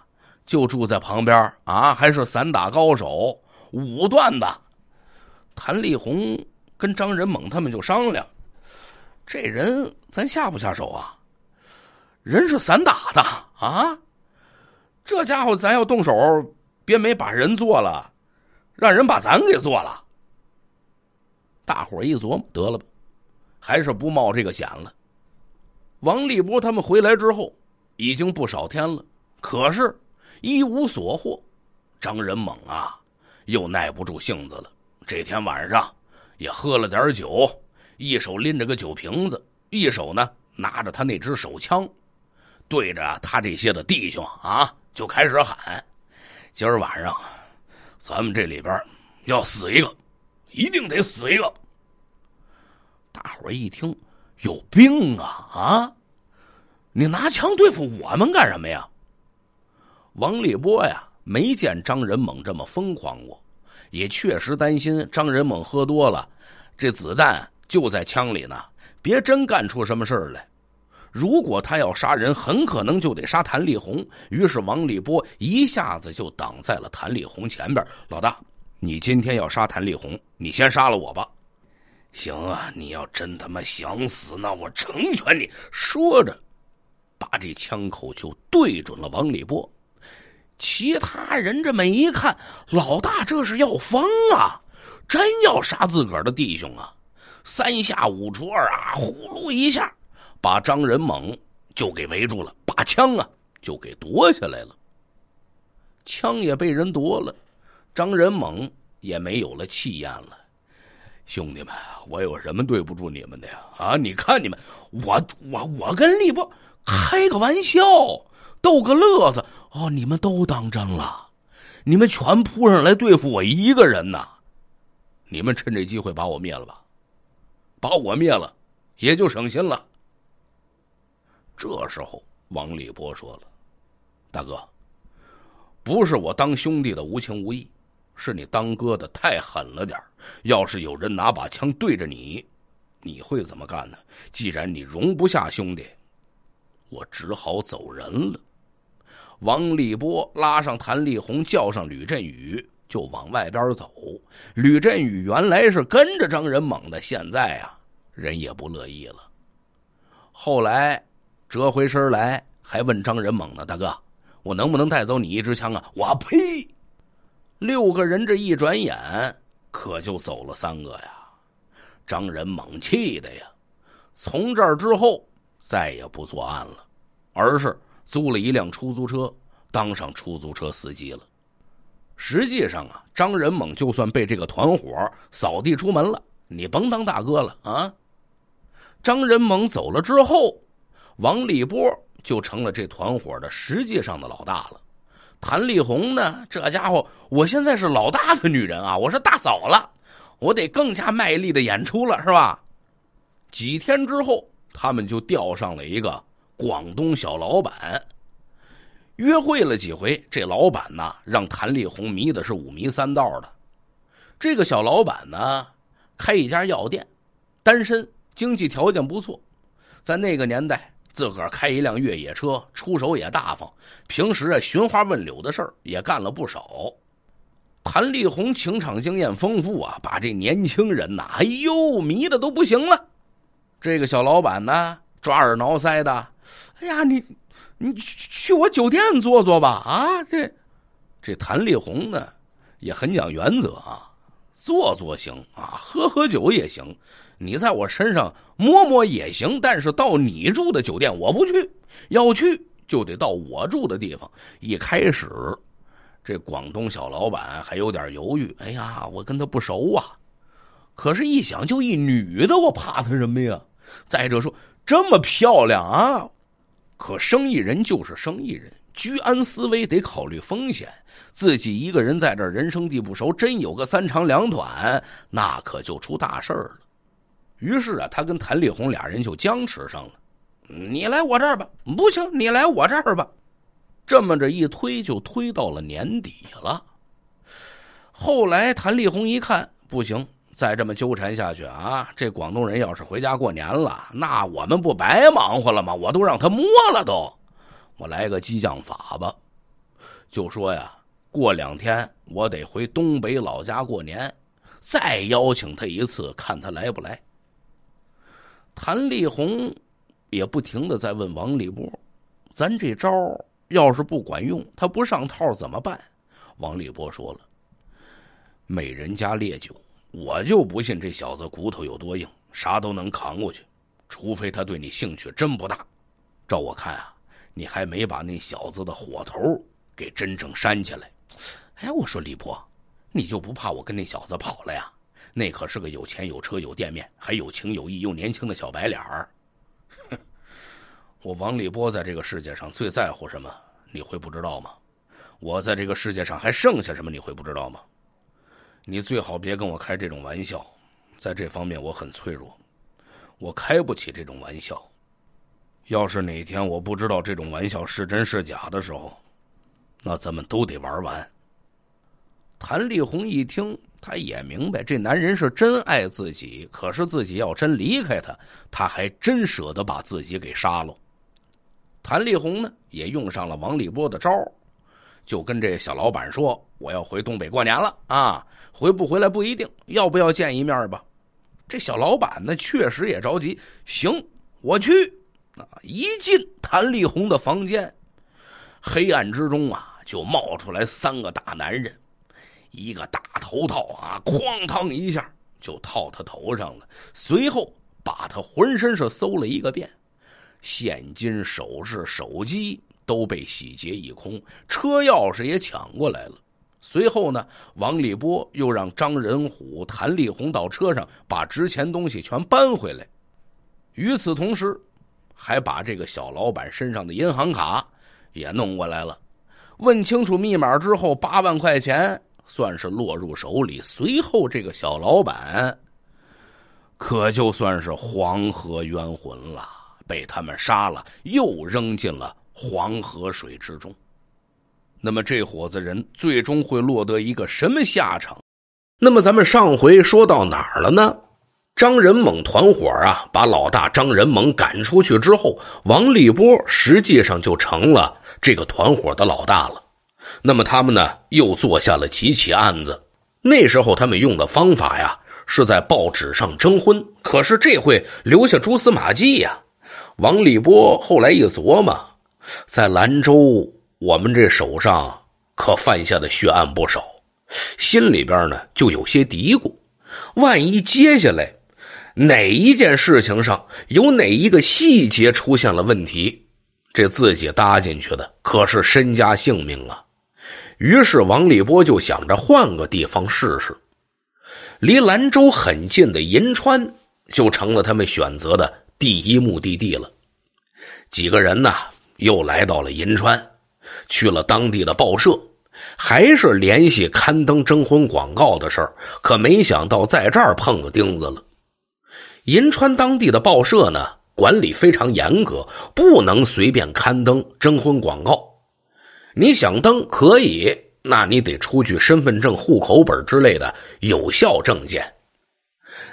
就住在旁边啊，还是散打高手，五段的。谭立红跟张仁猛他们就商量，这人咱下不下手啊？人是散打的啊，这家伙咱要动手，别没把人做了，让人把咱给做了。大伙一琢磨，得了吧，还是不冒这个险了。王立波他们回来之后，已经不少天了，可是，一无所获。张仁猛啊，又耐不住性子了。这天晚上，也喝了点酒，一手拎着个酒瓶子，一手呢拿着他那只手枪，对着他这些的弟兄啊，就开始喊：“今儿晚上，咱们这里边要死一个。”一定得死一个！大伙一听，有病啊啊！你拿枪对付我们干什么呀？王立波呀，没见张仁猛这么疯狂过，也确实担心张仁猛喝多了，这子弹就在枪里呢，别真干出什么事儿来。如果他要杀人，很可能就得杀谭立红。于是王立波一下子就挡在了谭立红前边，老大。你今天要杀谭立红，你先杀了我吧！行啊，你要真他妈想死，那我成全你。说着，把这枪口就对准了王立波。其他人这么一看，老大这是要疯啊！真要杀自个儿的弟兄啊！三下五除二啊，呼噜一下，把张仁猛就给围住了，把枪啊就给夺下来了。枪也被人夺了。张仁猛也没有了气焰了，兄弟们，我有什么对不住你们的呀？啊，你看你们，我我我跟立波开个玩笑，逗个乐子哦，你们都当真了，你们全扑上来对付我一个人呐，你们趁这机会把我灭了吧，把我灭了也就省心了。这时候，王立波说了：“大哥，不是我当兄弟的无情无义。”是你当哥的太狠了点要是有人拿把枪对着你，你会怎么干呢？既然你容不下兄弟，我只好走人了。王立波拉上谭立红，叫上吕振宇，就往外边走。吕振宇原来是跟着张仁猛的，现在啊，人也不乐意了。后来折回身来，还问张仁猛呢：“大哥，我能不能带走你一支枪啊？”我呸！六个人，这一转眼可就走了三个呀！张仁猛气的呀，从这儿之后再也不作案了，而是租了一辆出租车当上出租车司机了。实际上啊，张仁猛就算被这个团伙扫地出门了，你甭当大哥了啊！张仁猛走了之后，王立波就成了这团伙的实际上的老大了。谭丽红呢？这家伙，我现在是老大的女人啊，我是大嫂了，我得更加卖力的演出了，是吧？几天之后，他们就钓上了一个广东小老板，约会了几回，这老板呢，让谭丽红迷的是五迷三道的。这个小老板呢，开一家药店，单身，经济条件不错，在那个年代。自个儿开一辆越野车，出手也大方。平时啊，寻花问柳的事儿也干了不少。谭丽红情场经验丰富啊，把这年轻人呐，哎呦，迷的都不行了。这个小老板呢，抓耳挠腮的，哎呀，你你去去我酒店坐坐吧，啊，这这谭丽红呢，也很讲原则啊，坐坐行啊，喝喝酒也行。你在我身上摸摸也行，但是到你住的酒店我不去，要去就得到我住的地方。一开始，这广东小老板还有点犹豫：“哎呀，我跟他不熟啊。”可是，一想就一女的，我怕她什么呀？再者说，这么漂亮啊！可生意人就是生意人，居安思危，得考虑风险。自己一个人在这儿，人生地不熟，真有个三长两短，那可就出大事儿了。于是啊，他跟谭力红俩人就僵持上了。你来我这儿吧，不行，你来我这儿吧。这么着一推，就推到了年底了。后来谭力红一看，不行，再这么纠缠下去啊，这广东人要是回家过年了，那我们不白忙活了吗？我都让他摸了都，我来个激将法吧，就说呀，过两天我得回东北老家过年，再邀请他一次，看他来不来。谭力宏也不停的在问王立波：“咱这招要是不管用，他不上套怎么办？”王立波说了：“美人加烈酒，我就不信这小子骨头有多硬，啥都能扛过去。除非他对你兴趣真不大。照我看啊，你还没把那小子的火头给真正煽起来。哎，我说李波，你就不怕我跟那小子跑了呀？”那可是个有钱有车有店面，还有情有义又年轻的小白脸儿。我王立波在这个世界上最在乎什么，你会不知道吗？我在这个世界上还剩下什么，你会不知道吗？你最好别跟我开这种玩笑，在这方面我很脆弱，我开不起这种玩笑。要是哪天我不知道这种玩笑是真是假的时候，那咱们都得玩完。谭力红一听，他也明白这男人是真爱自己，可是自己要真离开他，他还真舍得把自己给杀了。谭丽红呢，也用上了王立波的招就跟这小老板说：“我要回东北过年了啊，回不回来不一定，要不要见一面吧？”这小老板呢，确实也着急。行，我去啊！一进谭丽红的房间，黑暗之中啊，就冒出来三个大男人。一个大头套啊，哐当一下就套他头上了。随后把他浑身是搜了一个遍，现金、首饰、手机都被洗劫一空，车钥匙也抢过来了。随后呢，王立波又让张仁虎、谭立红到车上把值钱东西全搬回来。与此同时，还把这个小老板身上的银行卡也弄过来了。问清楚密码之后，八万块钱。算是落入手里，随后这个小老板可就算是黄河冤魂了，被他们杀了，又扔进了黄河水之中。那么这伙子人最终会落得一个什么下场？那么咱们上回说到哪儿了呢？张仁猛团伙啊，把老大张仁猛赶出去之后，王立波实际上就成了这个团伙的老大了。那么他们呢又做下了几起案子？那时候他们用的方法呀是在报纸上征婚，可是这会留下蛛丝马迹呀。王立波后来一琢磨，在兰州我们这手上可犯下的血案不少，心里边呢就有些嘀咕：万一接下来哪一件事情上有哪一个细节出现了问题，这自己搭进去的可是身家性命啊！于是王立波就想着换个地方试试，离兰州很近的银川就成了他们选择的第一目的地了。几个人呢又来到了银川，去了当地的报社，还是联系刊登征婚广告的事儿。可没想到在这儿碰个钉子了。银川当地的报社呢管理非常严格，不能随便刊登征婚广告。你想登可以，那你得出具身份证、户口本之类的有效证件。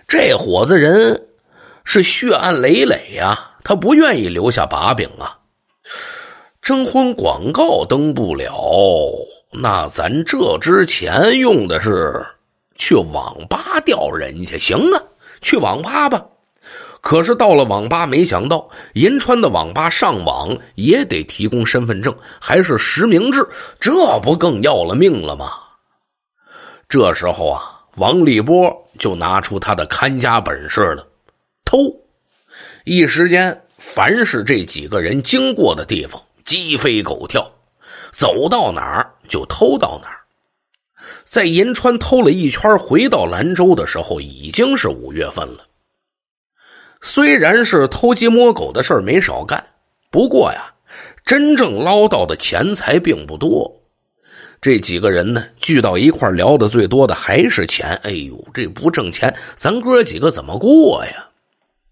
这伙子人是血案累累呀，他不愿意留下把柄啊。征婚广告登不了，那咱这之前用的是去网吧钓人去，行啊，去网吧吧。可是到了网吧，没想到银川的网吧上网也得提供身份证，还是实名制，这不更要了命了吗？这时候啊，王立波就拿出他的看家本事了，偷。一时间，凡是这几个人经过的地方，鸡飞狗跳，走到哪儿就偷到哪儿。在银川偷了一圈，回到兰州的时候，已经是五月份了。虽然是偷鸡摸狗的事儿没少干，不过呀，真正捞到的钱财并不多。这几个人呢聚到一块聊的最多的还是钱。哎呦，这不挣钱，咱哥几个怎么过呀？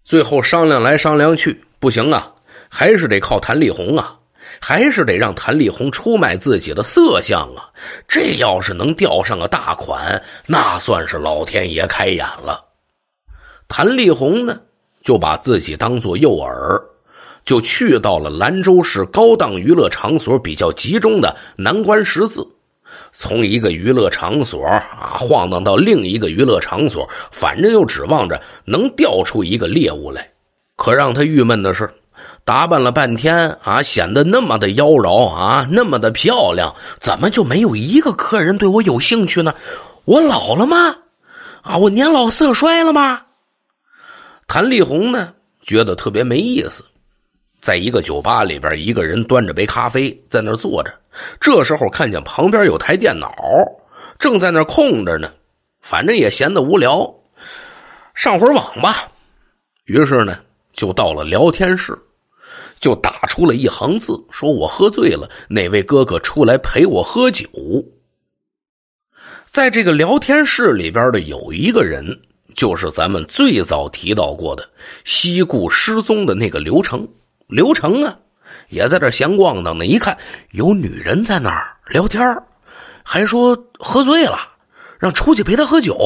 最后商量来商量去，不行啊，还是得靠谭力红啊，还是得让谭力红出卖自己的色相啊。这要是能钓上个大款，那算是老天爷开眼了。谭力红呢？就把自己当做诱饵，就去到了兰州市高档娱乐场所比较集中的南关十字，从一个娱乐场所啊晃荡到另一个娱乐场所，反正又指望着能钓出一个猎物来。可让他郁闷的是，打扮了半天啊，显得那么的妖娆啊，那么的漂亮，怎么就没有一个客人对我有兴趣呢？我老了吗？啊，我年老色衰了吗？谭丽红呢，觉得特别没意思，在一个酒吧里边，一个人端着杯咖啡在那儿坐着。这时候看见旁边有台电脑，正在那儿空着呢，反正也闲得无聊，上会儿网吧。于是呢，就到了聊天室，就打出了一行字：“说我喝醉了，哪位哥哥出来陪我喝酒？”在这个聊天室里边的有一个人。就是咱们最早提到过的西固失踪的那个刘成，刘成啊，也在这闲逛荡呢。一看有女人在那儿聊天还说喝醉了，让出去陪他喝酒。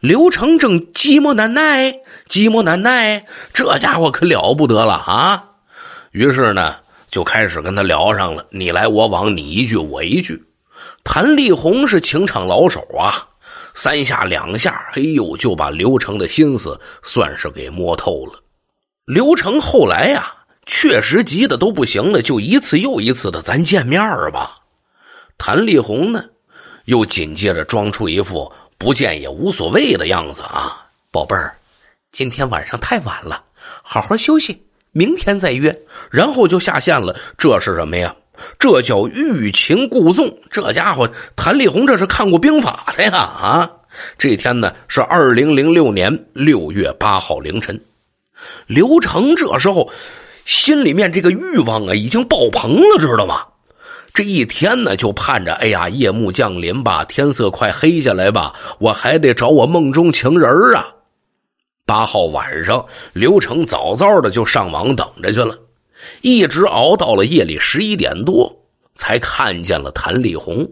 刘成正寂寞难耐，寂寞难耐，这家伙可了不得了啊！于是呢，就开始跟他聊上了，你来我往，你一句我一句。谭丽红是情场老手啊。三下两下，哎呦，就把刘成的心思算是给摸透了。刘成后来呀，确实急得都不行了，就一次又一次的咱见面吧。谭丽红呢，又紧接着装出一副不见也无所谓的样子啊，宝贝儿，今天晚上太晚了，好好休息，明天再约。然后就下线了。这是什么呀？这叫欲擒故纵，这家伙谭力宏这是看过兵法的呀！啊，这天呢是二零零六年六月八号凌晨，刘成这时候心里面这个欲望啊已经爆棚了，知道吗？这一天呢就盼着，哎呀，夜幕降临吧，天色快黑下来吧，我还得找我梦中情人啊！八号晚上，刘成早早的就上网等着去了。一直熬到了夜里十一点多，才看见了谭丽红。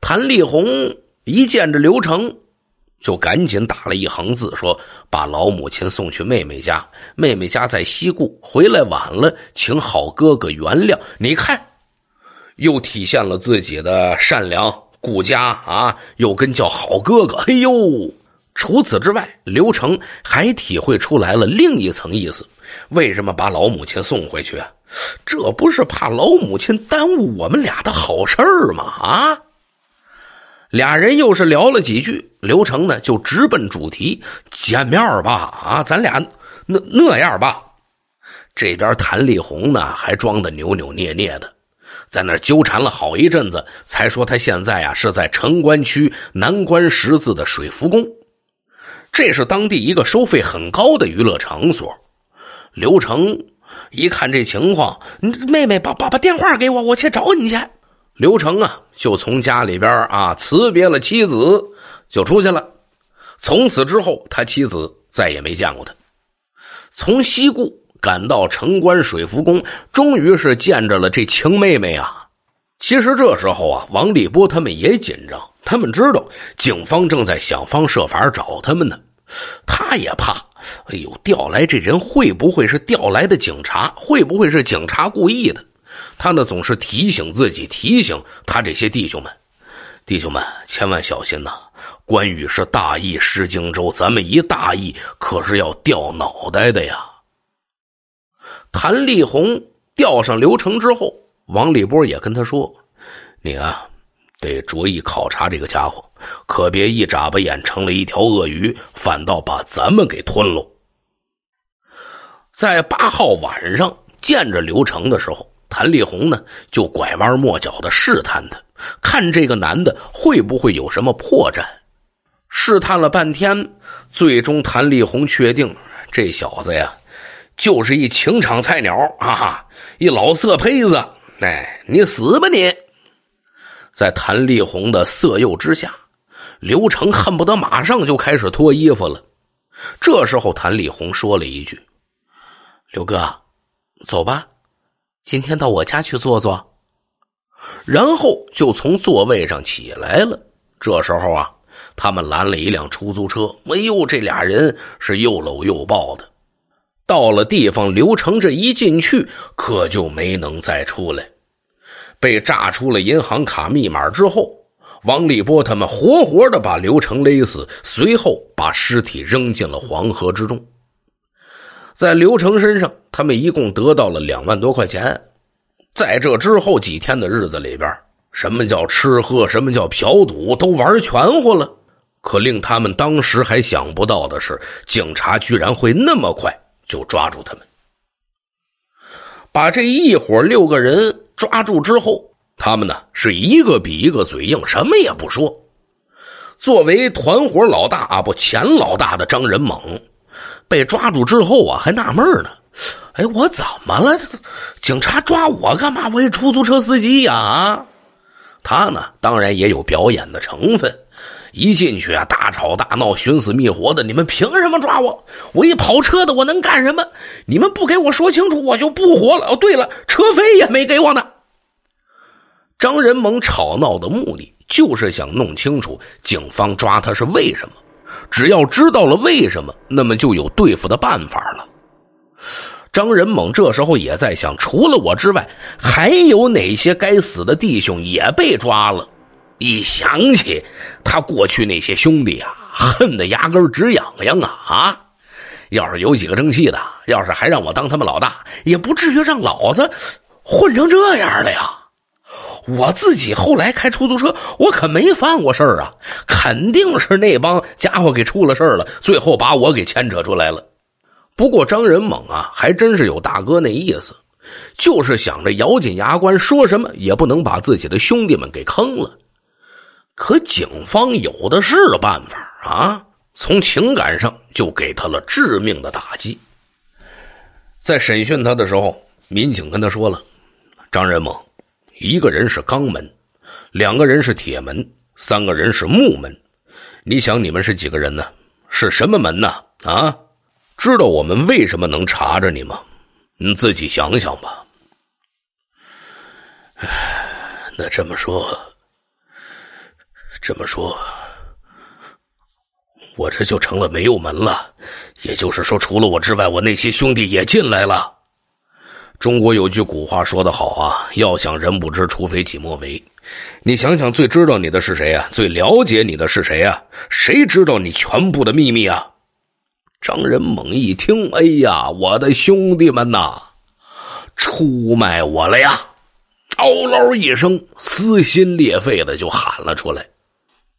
谭丽红一见着刘成，就赶紧打了一行字，说：“把老母亲送去妹妹家，妹妹家在西固，回来晚了，请好哥哥原谅。”你看，又体现了自己的善良顾家啊，又跟叫好哥哥。嘿呦，除此之外，刘成还体会出来了另一层意思。为什么把老母亲送回去？这不是怕老母亲耽误我们俩的好事儿吗？啊！俩人又是聊了几句，刘成呢就直奔主题：“见面吧，啊，咱俩那那样吧。”这边谭丽红呢还装的扭扭捏捏的，在那纠缠了好一阵子，才说他现在啊是在城关区南关十字的水福宫，这是当地一个收费很高的娱乐场所。刘成一看这情况，妹妹把把把电话给我，我去找你去。刘成啊，就从家里边啊辞别了妻子，就出去了。从此之后，他妻子再也没见过他。从西固赶到城关水福宫，终于是见着了这情妹妹啊。其实这时候啊，王立波他们也紧张，他们知道警方正在想方设法找他们呢，他也怕。哎呦，调来这人会不会是调来的警察？会不会是警察故意的？他呢，总是提醒自己，提醒他这些弟兄们：弟兄们，千万小心呐！关羽是大意失荆州，咱们一大意可是要掉脑袋的呀！谭立红调上刘成之后，王立波也跟他说：“你啊，得着意考察这个家伙。”可别一眨巴眼成了一条鳄鱼，反倒把咱们给吞了。在八号晚上见着刘成的时候，谭丽红呢就拐弯抹角的试探他，看这个男的会不会有什么破绽。试探了半天，最终谭丽红确定这小子呀，就是一情场菜鸟啊，一老色胚子。哎，你死吧你！在谭丽红的色诱之下。刘成恨不得马上就开始脱衣服了。这时候，谭丽红说了一句：“刘哥，走吧，今天到我家去坐坐。”然后就从座位上起来了。这时候啊，他们拦了一辆出租车。哎呦，这俩人是又搂又抱的。到了地方，刘成这一进去，可就没能再出来。被炸出了银行卡密码之后。王立波他们活活的把刘成勒死，随后把尸体扔进了黄河之中。在刘成身上，他们一共得到了两万多块钱。在这之后几天的日子里边，什么叫吃喝，什么叫嫖赌，都玩全乎了。可令他们当时还想不到的是，警察居然会那么快就抓住他们，把这一伙六个人抓住之后。他们呢是一个比一个嘴硬，什么也不说。作为团伙老大啊，不前老大的张仁猛被抓住之后啊，还纳闷呢：“哎，我怎么了？警察抓我干嘛？我一出租车司机呀！”他呢，当然也有表演的成分。一进去啊，大吵大闹，寻死觅活的。你们凭什么抓我？我一跑车的，我能干什么？你们不给我说清楚，我就不活了。哦，对了，车费也没给我呢。张仁猛吵闹的目的就是想弄清楚警方抓他是为什么，只要知道了为什么，那么就有对付的办法了。张仁猛这时候也在想，除了我之外，还有哪些该死的弟兄也被抓了？一想起他过去那些兄弟啊，恨得牙根直痒痒啊啊！要是有几个争气的，要是还让我当他们老大，也不至于让老子混成这样了呀。我自己后来开出租车，我可没犯过事儿啊！肯定是那帮家伙给出了事儿了，最后把我给牵扯出来了。不过张仁猛啊，还真是有大哥那意思，就是想着咬紧牙关，说什么也不能把自己的兄弟们给坑了。可警方有的是办法啊，从情感上就给他了致命的打击。在审讯他的时候，民警跟他说了：“张仁猛。”一个人是钢门，两个人是铁门，三个人是木门。你想你们是几个人呢？是什么门呢？啊？知道我们为什么能查着你吗？你自己想想吧。唉，那这么说，这么说，我这就成了没有门了。也就是说，除了我之外，我那些兄弟也进来了。中国有句古话说得好啊，要想人不知，除非己莫为。你想想，最知道你的是谁啊？最了解你的是谁啊？谁知道你全部的秘密啊？张仁猛一听，哎呀，我的兄弟们呐，出卖我了呀！嗷嗷一声，撕心裂肺的就喊了出来。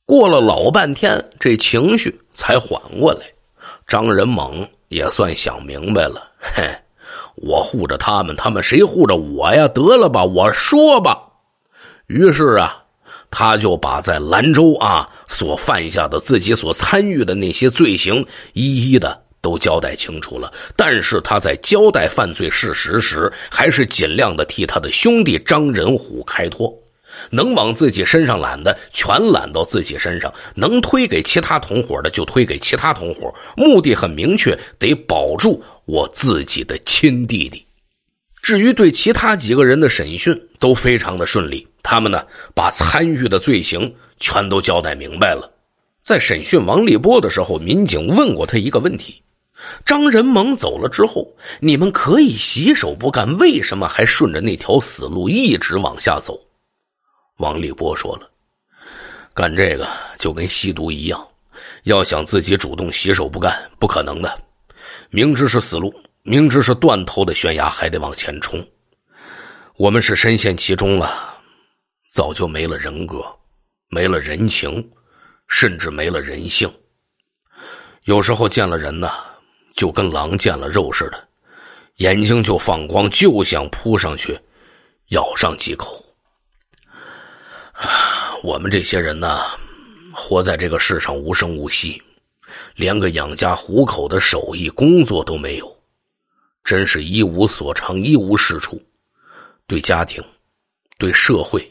过了老半天，这情绪才缓过来。张仁猛也算想明白了，嘿。我护着他们，他们谁护着我呀？得了吧，我说吧。于是啊，他就把在兰州啊所犯下的自己所参与的那些罪行，一一的都交代清楚了。但是他在交代犯罪事实时，还是尽量的替他的兄弟张仁虎开脱，能往自己身上揽的全揽到自己身上，能推给其他同伙的就推给其他同伙。目的很明确，得保住。我自己的亲弟弟，至于对其他几个人的审讯都非常的顺利，他们呢把参与的罪行全都交代明白了。在审讯王立波的时候，民警问过他一个问题：张仁猛走了之后，你们可以洗手不干，为什么还顺着那条死路一直往下走？王立波说了，干这个就跟吸毒一样，要想自己主动洗手不干，不可能的。明知是死路，明知是断头的悬崖，还得往前冲。我们是深陷其中了，早就没了人格，没了人情，甚至没了人性。有时候见了人呢，就跟狼见了肉似的，眼睛就放光，就想扑上去咬上几口。我们这些人呢，活在这个世上无声无息。连个养家糊口的手艺工作都没有，真是一无所长，一无是处。对家庭、对社会，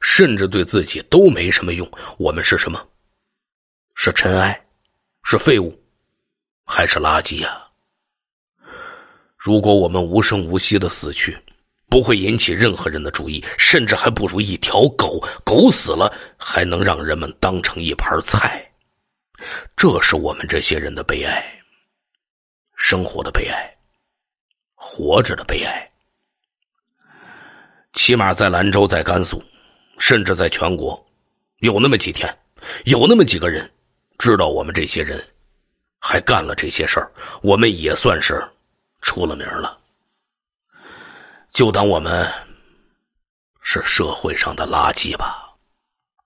甚至对自己都没什么用。我们是什么？是尘埃？是废物？还是垃圾呀？如果我们无声无息的死去，不会引起任何人的注意，甚至还不如一条狗。狗死了还能让人们当成一盘菜。这是我们这些人的悲哀，生活的悲哀，活着的悲哀。起码在兰州，在甘肃，甚至在全国，有那么几天，有那么几个人知道我们这些人还干了这些事儿，我们也算是出了名了。就当我们是社会上的垃圾吧。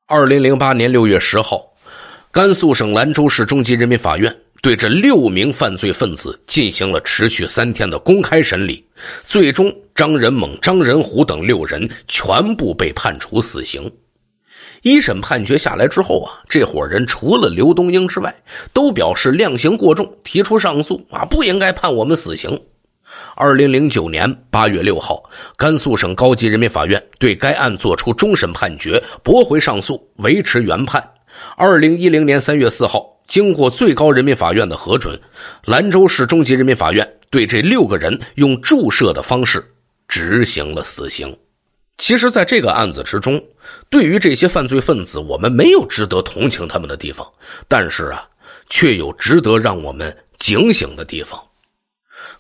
二零零八年六月十号。甘肃省兰州市中级人民法院对这六名犯罪分子进行了持续三天的公开审理，最终张仁猛、张仁虎等六人全部被判处死刑。一审判决下来之后啊，这伙人除了刘东英之外，都表示量刑过重，提出上诉啊，不应该判我们死刑。二零零九年八月六号，甘肃省高级人民法院对该案作出终审判决，驳回上诉，维持原判。二零一零年三月四号，经过最高人民法院的核准，兰州市中级人民法院对这六个人用注射的方式执行了死刑。其实，在这个案子之中，对于这些犯罪分子，我们没有值得同情他们的地方，但是啊，却有值得让我们警醒的地方。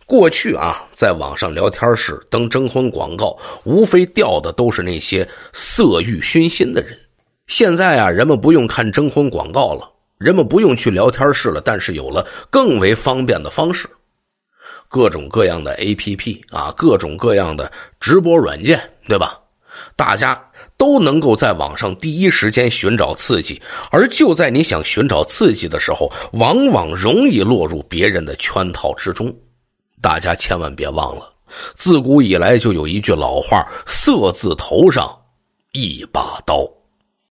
过去啊，在网上聊天室登征婚广告，无非钓的都是那些色欲熏心的人。现在啊，人们不用看征婚广告了，人们不用去聊天室了，但是有了更为方便的方式，各种各样的 APP 啊，各种各样的直播软件，对吧？大家都能够在网上第一时间寻找刺激，而就在你想寻找刺激的时候，往往容易落入别人的圈套之中。大家千万别忘了，自古以来就有一句老话：“色字头上一把刀。”